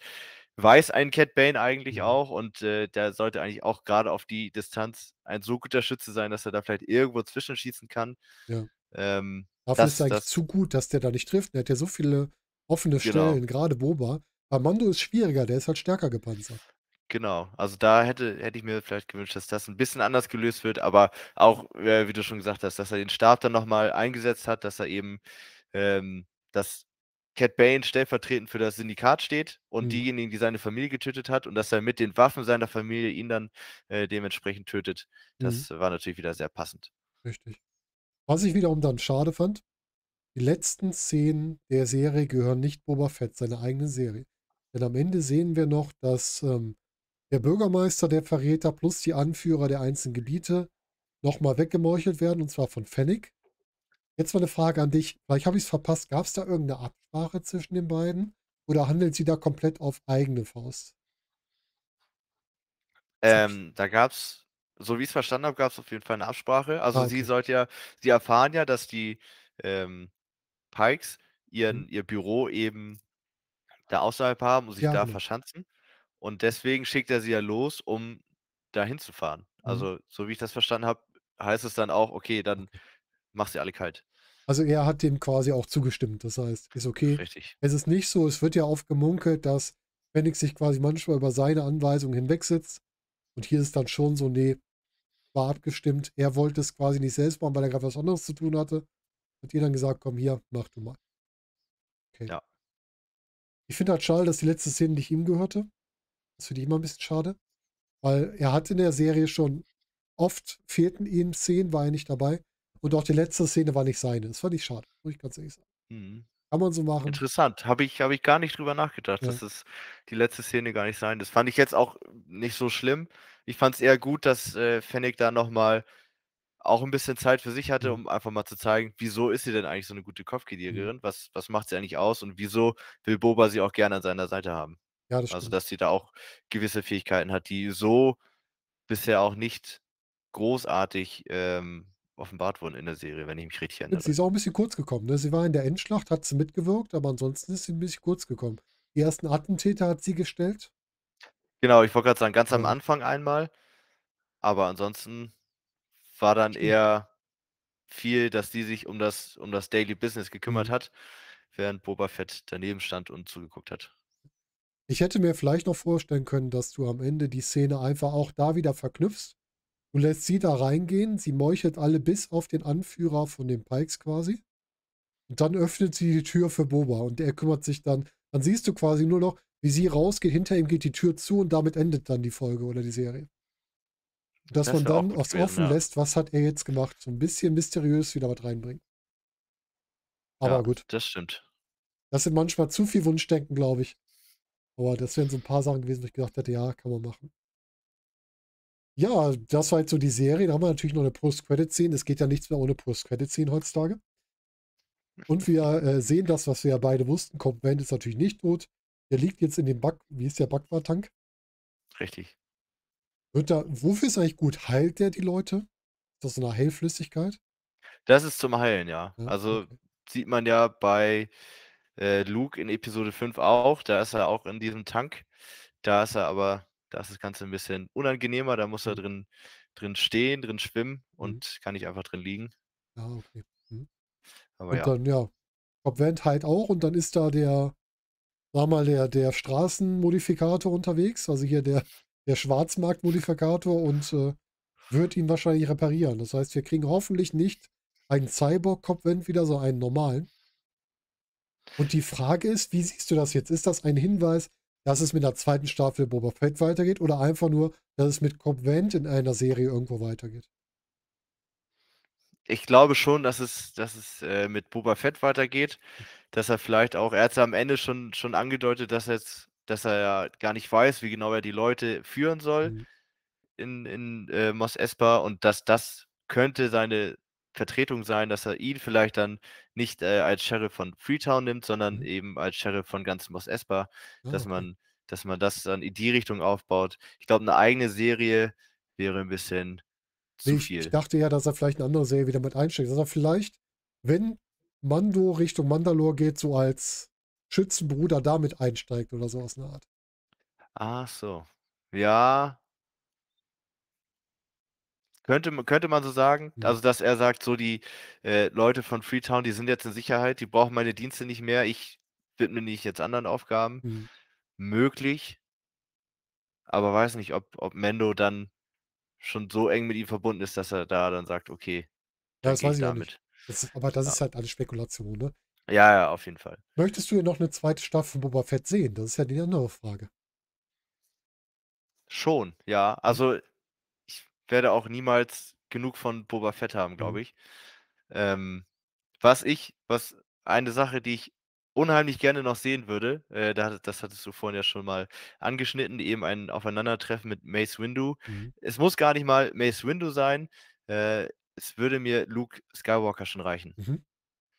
weiß ein Cat Bane eigentlich mhm. auch und äh, der sollte eigentlich auch gerade auf die Distanz ein so guter Schütze sein, dass er da vielleicht irgendwo zwischenschießen kann. Ja. Ähm, Dafür das, ist eigentlich das, zu gut, dass der da nicht trifft. Der hat ja so viele offene genau. Stellen, gerade Boba. Bei Mando ist schwieriger, der ist halt stärker gepanzert. Genau, also da hätte, hätte ich mir vielleicht gewünscht, dass das ein bisschen anders gelöst wird, aber auch, äh, wie du schon gesagt hast, dass er den Stab dann nochmal eingesetzt hat, dass er eben, ähm, dass Cat Bane stellvertretend für das Syndikat steht und mhm. diejenigen, die seine Familie getötet hat und dass er mit den Waffen seiner Familie ihn dann äh, dementsprechend tötet. Mhm. Das mhm. war natürlich wieder sehr passend. Richtig. Was ich wiederum dann schade fand, die letzten Szenen der Serie gehören nicht Boba Fett, seine eigene Serie. Denn am Ende sehen wir noch, dass ähm, der Bürgermeister der Verräter plus die Anführer der einzelnen Gebiete nochmal weggemeuchelt werden, und zwar von Fennec. Jetzt mal eine Frage an dich. Vielleicht habe ich es verpasst. Gab es da irgendeine Absprache zwischen den beiden? Oder handelt sie da komplett auf eigene Faust? Ähm, da gab es, so wie ich es verstanden habe, gab es auf jeden Fall eine Absprache. Also ah, okay. sie sollte ja, sie erfahren ja, dass die ähm, Pikes ihren, mhm. ihr Büro eben da außerhalb haben und sich ja, da ne. verschanzen. Und deswegen schickt er sie ja los, um dahin zu fahren. Mhm. Also, so wie ich das verstanden habe, heißt es dann auch, okay, dann mach sie alle kalt. Also er hat dem quasi auch zugestimmt. Das heißt, ist okay. Richtig. Es ist nicht so, es wird ja oft gemunkelt, dass Fennec sich quasi manchmal über seine Anweisungen hinwegsetzt. Und hier ist es dann schon so, nee, war abgestimmt. Er wollte es quasi nicht selbst machen, weil er gerade was anderes zu tun hatte. Hat ihr dann gesagt, komm hier, mach du mal. Okay. Ja. Ich finde halt schade, dass die letzte Szene nicht ihm gehörte. Das finde ich immer ein bisschen schade, weil er hat in der Serie schon oft fehlten ihm Szenen, war er nicht dabei. Und auch die letzte Szene war nicht seine. Das fand ich schade, muss ich ganz ehrlich sagen. Mhm. Kann man so machen. Interessant. Habe ich, hab ich gar nicht drüber nachgedacht, ja. dass es die letzte Szene gar nicht sein. Das fand ich jetzt auch nicht so schlimm. Ich fand es eher gut, dass äh, Fennec da nochmal auch ein bisschen Zeit für sich hatte, mhm. um einfach mal zu zeigen, wieso ist sie denn eigentlich so eine gute Kopfgeldjägerin? Mhm. Was, was macht sie eigentlich aus und wieso will Boba sie auch gerne an seiner Seite haben? Ja, das also, dass sie da auch gewisse Fähigkeiten hat, die so bisher auch nicht großartig ähm, offenbart wurden in der Serie, wenn ich mich richtig erinnere. Sie ist auch ein bisschen kurz gekommen. Ne? Sie war in der Endschlacht, hat sie mitgewirkt, aber ansonsten ist sie ein bisschen kurz gekommen. Die ersten Attentäter hat sie gestellt. Genau, ich wollte gerade sagen, ganz am Anfang einmal. Aber ansonsten war dann eher viel, dass die sich um das, um das Daily Business gekümmert mhm. hat, während Boba Fett daneben stand und zugeguckt hat. Ich hätte mir vielleicht noch vorstellen können, dass du am Ende die Szene einfach auch da wieder verknüpfst. Du lässt sie da reingehen, sie meuchelt alle bis auf den Anführer von den Pikes quasi. Und dann öffnet sie die Tür für Boba und er kümmert sich dann. Dann siehst du quasi nur noch, wie sie rausgeht, hinter ihm geht die Tür zu und damit endet dann die Folge oder die Serie. Dass das man dann aufs Offen ja. lässt, was hat er jetzt gemacht. So ein bisschen mysteriös wieder was reinbringen. Aber ja, gut. Das stimmt. Das sind manchmal zu viel Wunschdenken, glaube ich. Aber das wären so ein paar Sachen gewesen, wo ich gedacht hätte, ja, kann man machen. Ja, das war halt so die Serie. Da haben wir natürlich noch eine Post-Credit-Szene. Es geht ja nichts mehr ohne Post-Credit-Szene heutzutage. Und wir äh, sehen das, was wir ja beide wussten. Combat ist natürlich nicht tot. Der liegt jetzt in dem Back, wie ist der Backwar-Tank? Richtig. Wird da, wofür ist eigentlich gut? Heilt der die Leute? Ist das so eine Heilflüssigkeit? Das ist zum Heilen, ja. ja also okay. sieht man ja bei äh, Luke in Episode 5 auch. Da ist er auch in diesem Tank. Da ist er aber, da ist das Ganze ein bisschen unangenehmer. Da muss er mhm. drin, drin stehen, drin schwimmen mhm. und kann nicht einfach drin liegen. Ja, ah, okay. Mhm. Aber und ja. dann, ja, Bob halt auch. Und dann ist da der, sag mal, der, der Straßenmodifikator unterwegs. Also hier der, der Schwarzmarktmodifikator und äh, wird ihn wahrscheinlich reparieren. Das heißt, wir kriegen hoffentlich nicht einen Cyborg-Kopfwind wieder, sondern einen normalen. Und die Frage ist, wie siehst du das jetzt? Ist das ein Hinweis, dass es mit der zweiten Staffel Boba Fett weitergeht oder einfach nur, dass es mit Cobb Convent in einer Serie irgendwo weitergeht? Ich glaube schon, dass es, dass es äh, mit Boba Fett weitergeht, dass er vielleicht auch, er hat es am Ende schon, schon angedeutet, dass er, jetzt, dass er ja gar nicht weiß, wie genau er die Leute führen soll mhm. in, in äh, Mos Espa und dass das könnte seine, Vertretung sein, dass er ihn vielleicht dann nicht äh, als Sheriff von Freetown nimmt, sondern mhm. eben als Sheriff von ganz Mos Espa, oh, dass man, dass man das dann in die Richtung aufbaut. Ich glaube, eine eigene Serie wäre ein bisschen zu ich, viel. Ich dachte ja, dass er vielleicht eine andere Serie wieder mit einsteigt, dass er vielleicht, wenn Mando Richtung Mandalore geht, so als Schützenbruder damit einsteigt oder so aus einer Art. Ach so. Ja, könnte, könnte man so sagen. Mhm. Also, dass er sagt, so die äh, Leute von Freetown, die sind jetzt in Sicherheit, die brauchen meine Dienste nicht mehr, ich widme mich jetzt anderen Aufgaben. Mhm. Möglich. Aber weiß nicht, ob, ob Mendo dann schon so eng mit ihm verbunden ist, dass er da dann sagt, okay. Ja, das weiß ich damit. nicht. Das ist, aber das ja. Ah. ist halt alles Spekulation, ne? Ja, ja, auf jeden Fall. Möchtest du noch eine zweite Staffel Boba Fett sehen? Das ist ja die andere Frage. Schon, ja. Also werde auch niemals genug von Boba Fett haben, mhm. glaube ich. Ähm, was ich, was eine Sache, die ich unheimlich gerne noch sehen würde, äh, das, das hattest du vorhin ja schon mal angeschnitten, eben ein Aufeinandertreffen mit Mace Windu. Mhm. Es muss gar nicht mal Mace Windu sein, äh, es würde mir Luke Skywalker schon reichen. Mhm.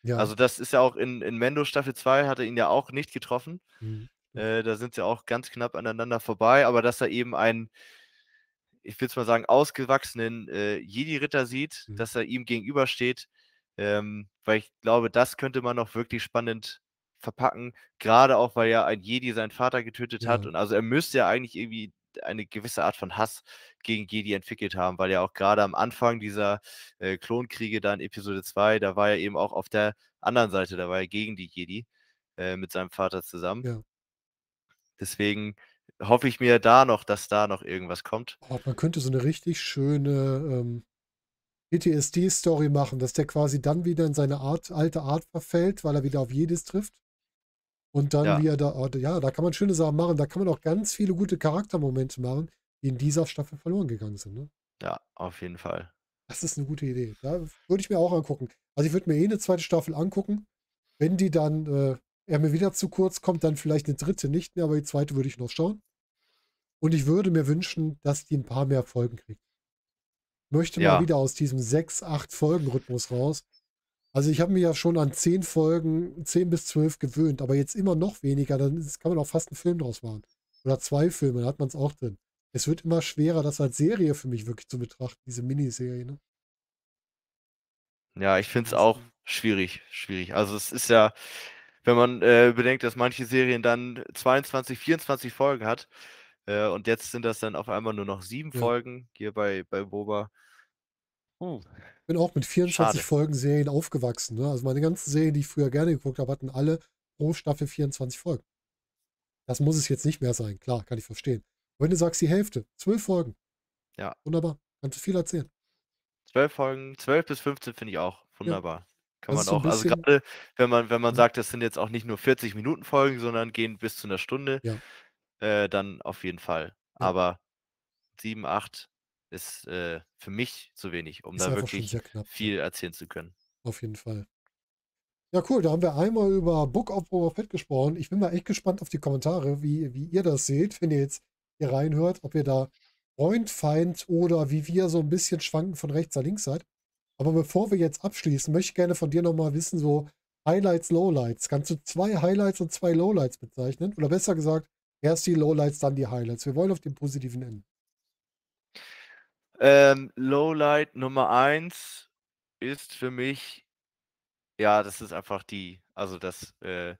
Ja. Also das ist ja auch in, in Mendo Staffel 2 hat er ihn ja auch nicht getroffen. Mhm. Äh, da sind sie auch ganz knapp aneinander vorbei, aber dass er eben ein ich würde es mal sagen, ausgewachsenen äh, Jedi-Ritter sieht, mhm. dass er ihm gegenübersteht. Ähm, weil ich glaube, das könnte man noch wirklich spannend verpacken. Gerade auch, weil ja ein Jedi seinen Vater getötet ja. hat. Und also er müsste ja eigentlich irgendwie eine gewisse Art von Hass gegen Jedi entwickelt haben, weil ja auch gerade am Anfang dieser äh, Klonkriege da in Episode 2, da war er eben auch auf der anderen Seite, da war er gegen die Jedi äh, mit seinem Vater zusammen. Ja. Deswegen hoffe ich mir da noch, dass da noch irgendwas kommt. Oh, man könnte so eine richtig schöne ähm, PTSD-Story machen, dass der quasi dann wieder in seine Art, alte Art verfällt, weil er wieder auf jedes trifft. Und dann ja. wieder da, oh, ja, da kann man schöne Sachen machen. Da kann man auch ganz viele gute Charaktermomente machen, die in dieser Staffel verloren gegangen sind. Ne? Ja, auf jeden Fall. Das ist eine gute Idee. Da würde ich mir auch angucken. Also ich würde mir eh eine zweite Staffel angucken, wenn die dann äh, er mir wieder zu kurz kommt, dann vielleicht eine dritte nicht mehr, aber die zweite würde ich noch schauen. Und ich würde mir wünschen, dass die ein paar mehr Folgen kriegt. Möchte ja. mal wieder aus diesem 6-8-Folgen-Rhythmus raus. Also ich habe mir ja schon an 10 Folgen, 10 bis 12 gewöhnt, aber jetzt immer noch weniger, dann kann man auch fast einen Film draus machen. Oder zwei Filme, da hat man es auch drin. Es wird immer schwerer, das als Serie für mich wirklich zu betrachten, diese Miniserie. Ne? Ja, ich finde es auch schwierig, schwierig. Also es ist ja, wenn man äh, bedenkt, dass manche Serien dann 22, 24 Folgen hat. Äh, und jetzt sind das dann auf einmal nur noch sieben ja. Folgen hier bei, bei Boba. Ich bin auch mit 24 Schade. Folgen Serien aufgewachsen. Ne? Also meine ganzen Serien, die ich früher gerne geguckt habe, hatten alle pro Staffel 24 Folgen. Das muss es jetzt nicht mehr sein. Klar, kann ich verstehen. Wenn du sagst die Hälfte, zwölf Folgen. Ja. Wunderbar. Kannst du viel erzählen. Zwölf Folgen, zwölf bis 15 finde ich auch wunderbar. Ja. Kann man auch, also gerade wenn man, wenn man sagt, das sind jetzt auch nicht nur 40 Minuten Folgen, sondern gehen bis zu einer Stunde, ja. äh, dann auf jeden Fall. Ja. Aber 7, 8 ist äh, für mich zu wenig, um ist da wirklich viel erzählen zu können. Auf jeden Fall. Ja, cool, da haben wir einmal über Book of Boba Fett gesprochen. Ich bin mal echt gespannt auf die Kommentare, wie, wie ihr das seht, wenn ihr jetzt hier reinhört, ob ihr da Freund, Feind oder wie wir so ein bisschen schwanken von rechts nach links seid. Aber bevor wir jetzt abschließen, möchte ich gerne von dir nochmal wissen, so Highlights, Lowlights. Kannst du zwei Highlights und zwei Lowlights bezeichnen? Oder besser gesagt, erst die Lowlights, dann die Highlights. Wir wollen auf den Positiven enden. Ähm, Lowlight Nummer eins ist für mich, ja, das ist einfach die, also das, äh,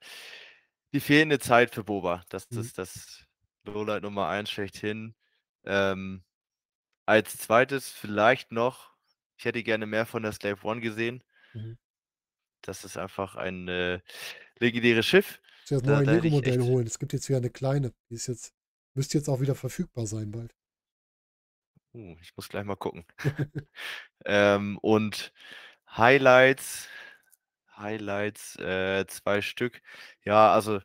die fehlende Zeit für Boba. Das mhm. ist das Lowlight Nummer eins schlechthin. Ähm, als zweites vielleicht noch, ich hätte gerne mehr von der Slave One gesehen. Mhm. Das ist einfach ein äh, legendäres Schiff. Das neue da, Lego-Modell holen. Es gibt jetzt wieder eine kleine. Die ist jetzt, müsste jetzt auch wieder verfügbar sein bald. Uh, ich muss gleich mal gucken. ähm, und Highlights, Highlights, äh, zwei Stück. Ja, also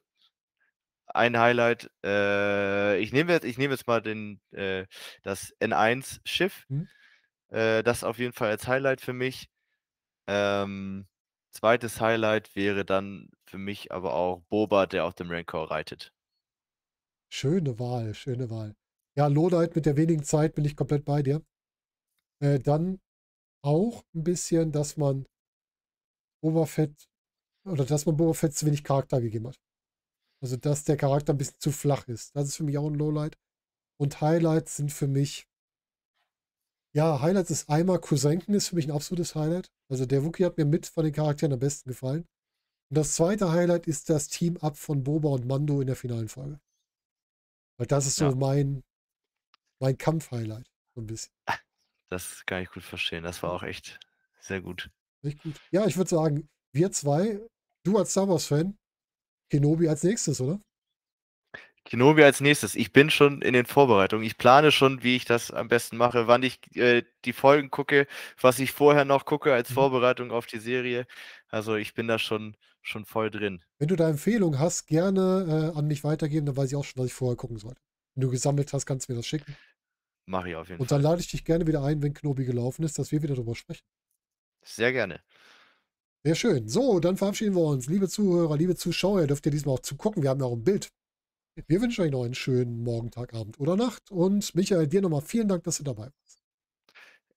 ein Highlight. Äh, ich nehme jetzt, ich jetzt mal den, äh, das N1-Schiff. Hm? Äh, das auf jeden Fall als Highlight für mich. Ähm, zweites Highlight wäre dann für mich aber auch Boba, der auf dem Rancor reitet. Schöne Wahl, schöne Wahl. Ja, Lodite mit der wenigen Zeit bin ich komplett bei dir. Äh, dann auch ein bisschen, dass man Boba Fett oder dass man Boba Fett zu wenig Charakter gegeben hat. Also, dass der Charakter ein bisschen zu flach ist. Das ist für mich auch ein Lowlight. Und Highlights sind für mich ja, Highlights ist einmal Kusenken, ist für mich ein absolutes Highlight. Also der Wookie hat mir mit von den Charakteren am besten gefallen. Und das zweite Highlight ist das Team-Up von Boba und Mando in der finalen Folge. Weil das ist ja. so mein, mein Kampf-Highlight, so ein bisschen. Das kann ich gut verstehen. Das war auch echt sehr gut. Echt gut. Ja, ich würde sagen, wir zwei, du als Star Wars-Fan, Kenobi als nächstes, oder? Kenobi als nächstes. Ich bin schon in den Vorbereitungen. Ich plane schon, wie ich das am besten mache, wann ich äh, die Folgen gucke, was ich vorher noch gucke als mhm. Vorbereitung auf die Serie. Also ich bin da schon, schon voll drin. Wenn du da Empfehlungen hast, gerne äh, an mich weitergeben, dann weiß ich auch schon, was ich vorher gucken soll. Wenn du gesammelt hast, kannst du mir das schicken. Mache ich auf jeden Fall. Und dann Fall. lade ich dich gerne wieder ein, wenn Knobi gelaufen ist, dass wir wieder darüber sprechen. Sehr gerne. Sehr schön. So, dann verabschieden wir uns. Liebe Zuhörer, liebe Zuschauer, ihr dürft ihr diesmal auch zugucken. Wir haben ja auch ein Bild. Wir wünschen euch noch einen schönen Morgen, Tag, Abend oder Nacht. Und Michael, dir nochmal vielen Dank, dass du dabei warst.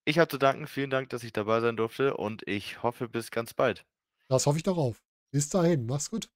Ich habe zu danken. Vielen Dank, dass ich dabei sein durfte. Und ich hoffe, bis ganz bald. Das hoffe ich darauf. Bis dahin. Mach's gut.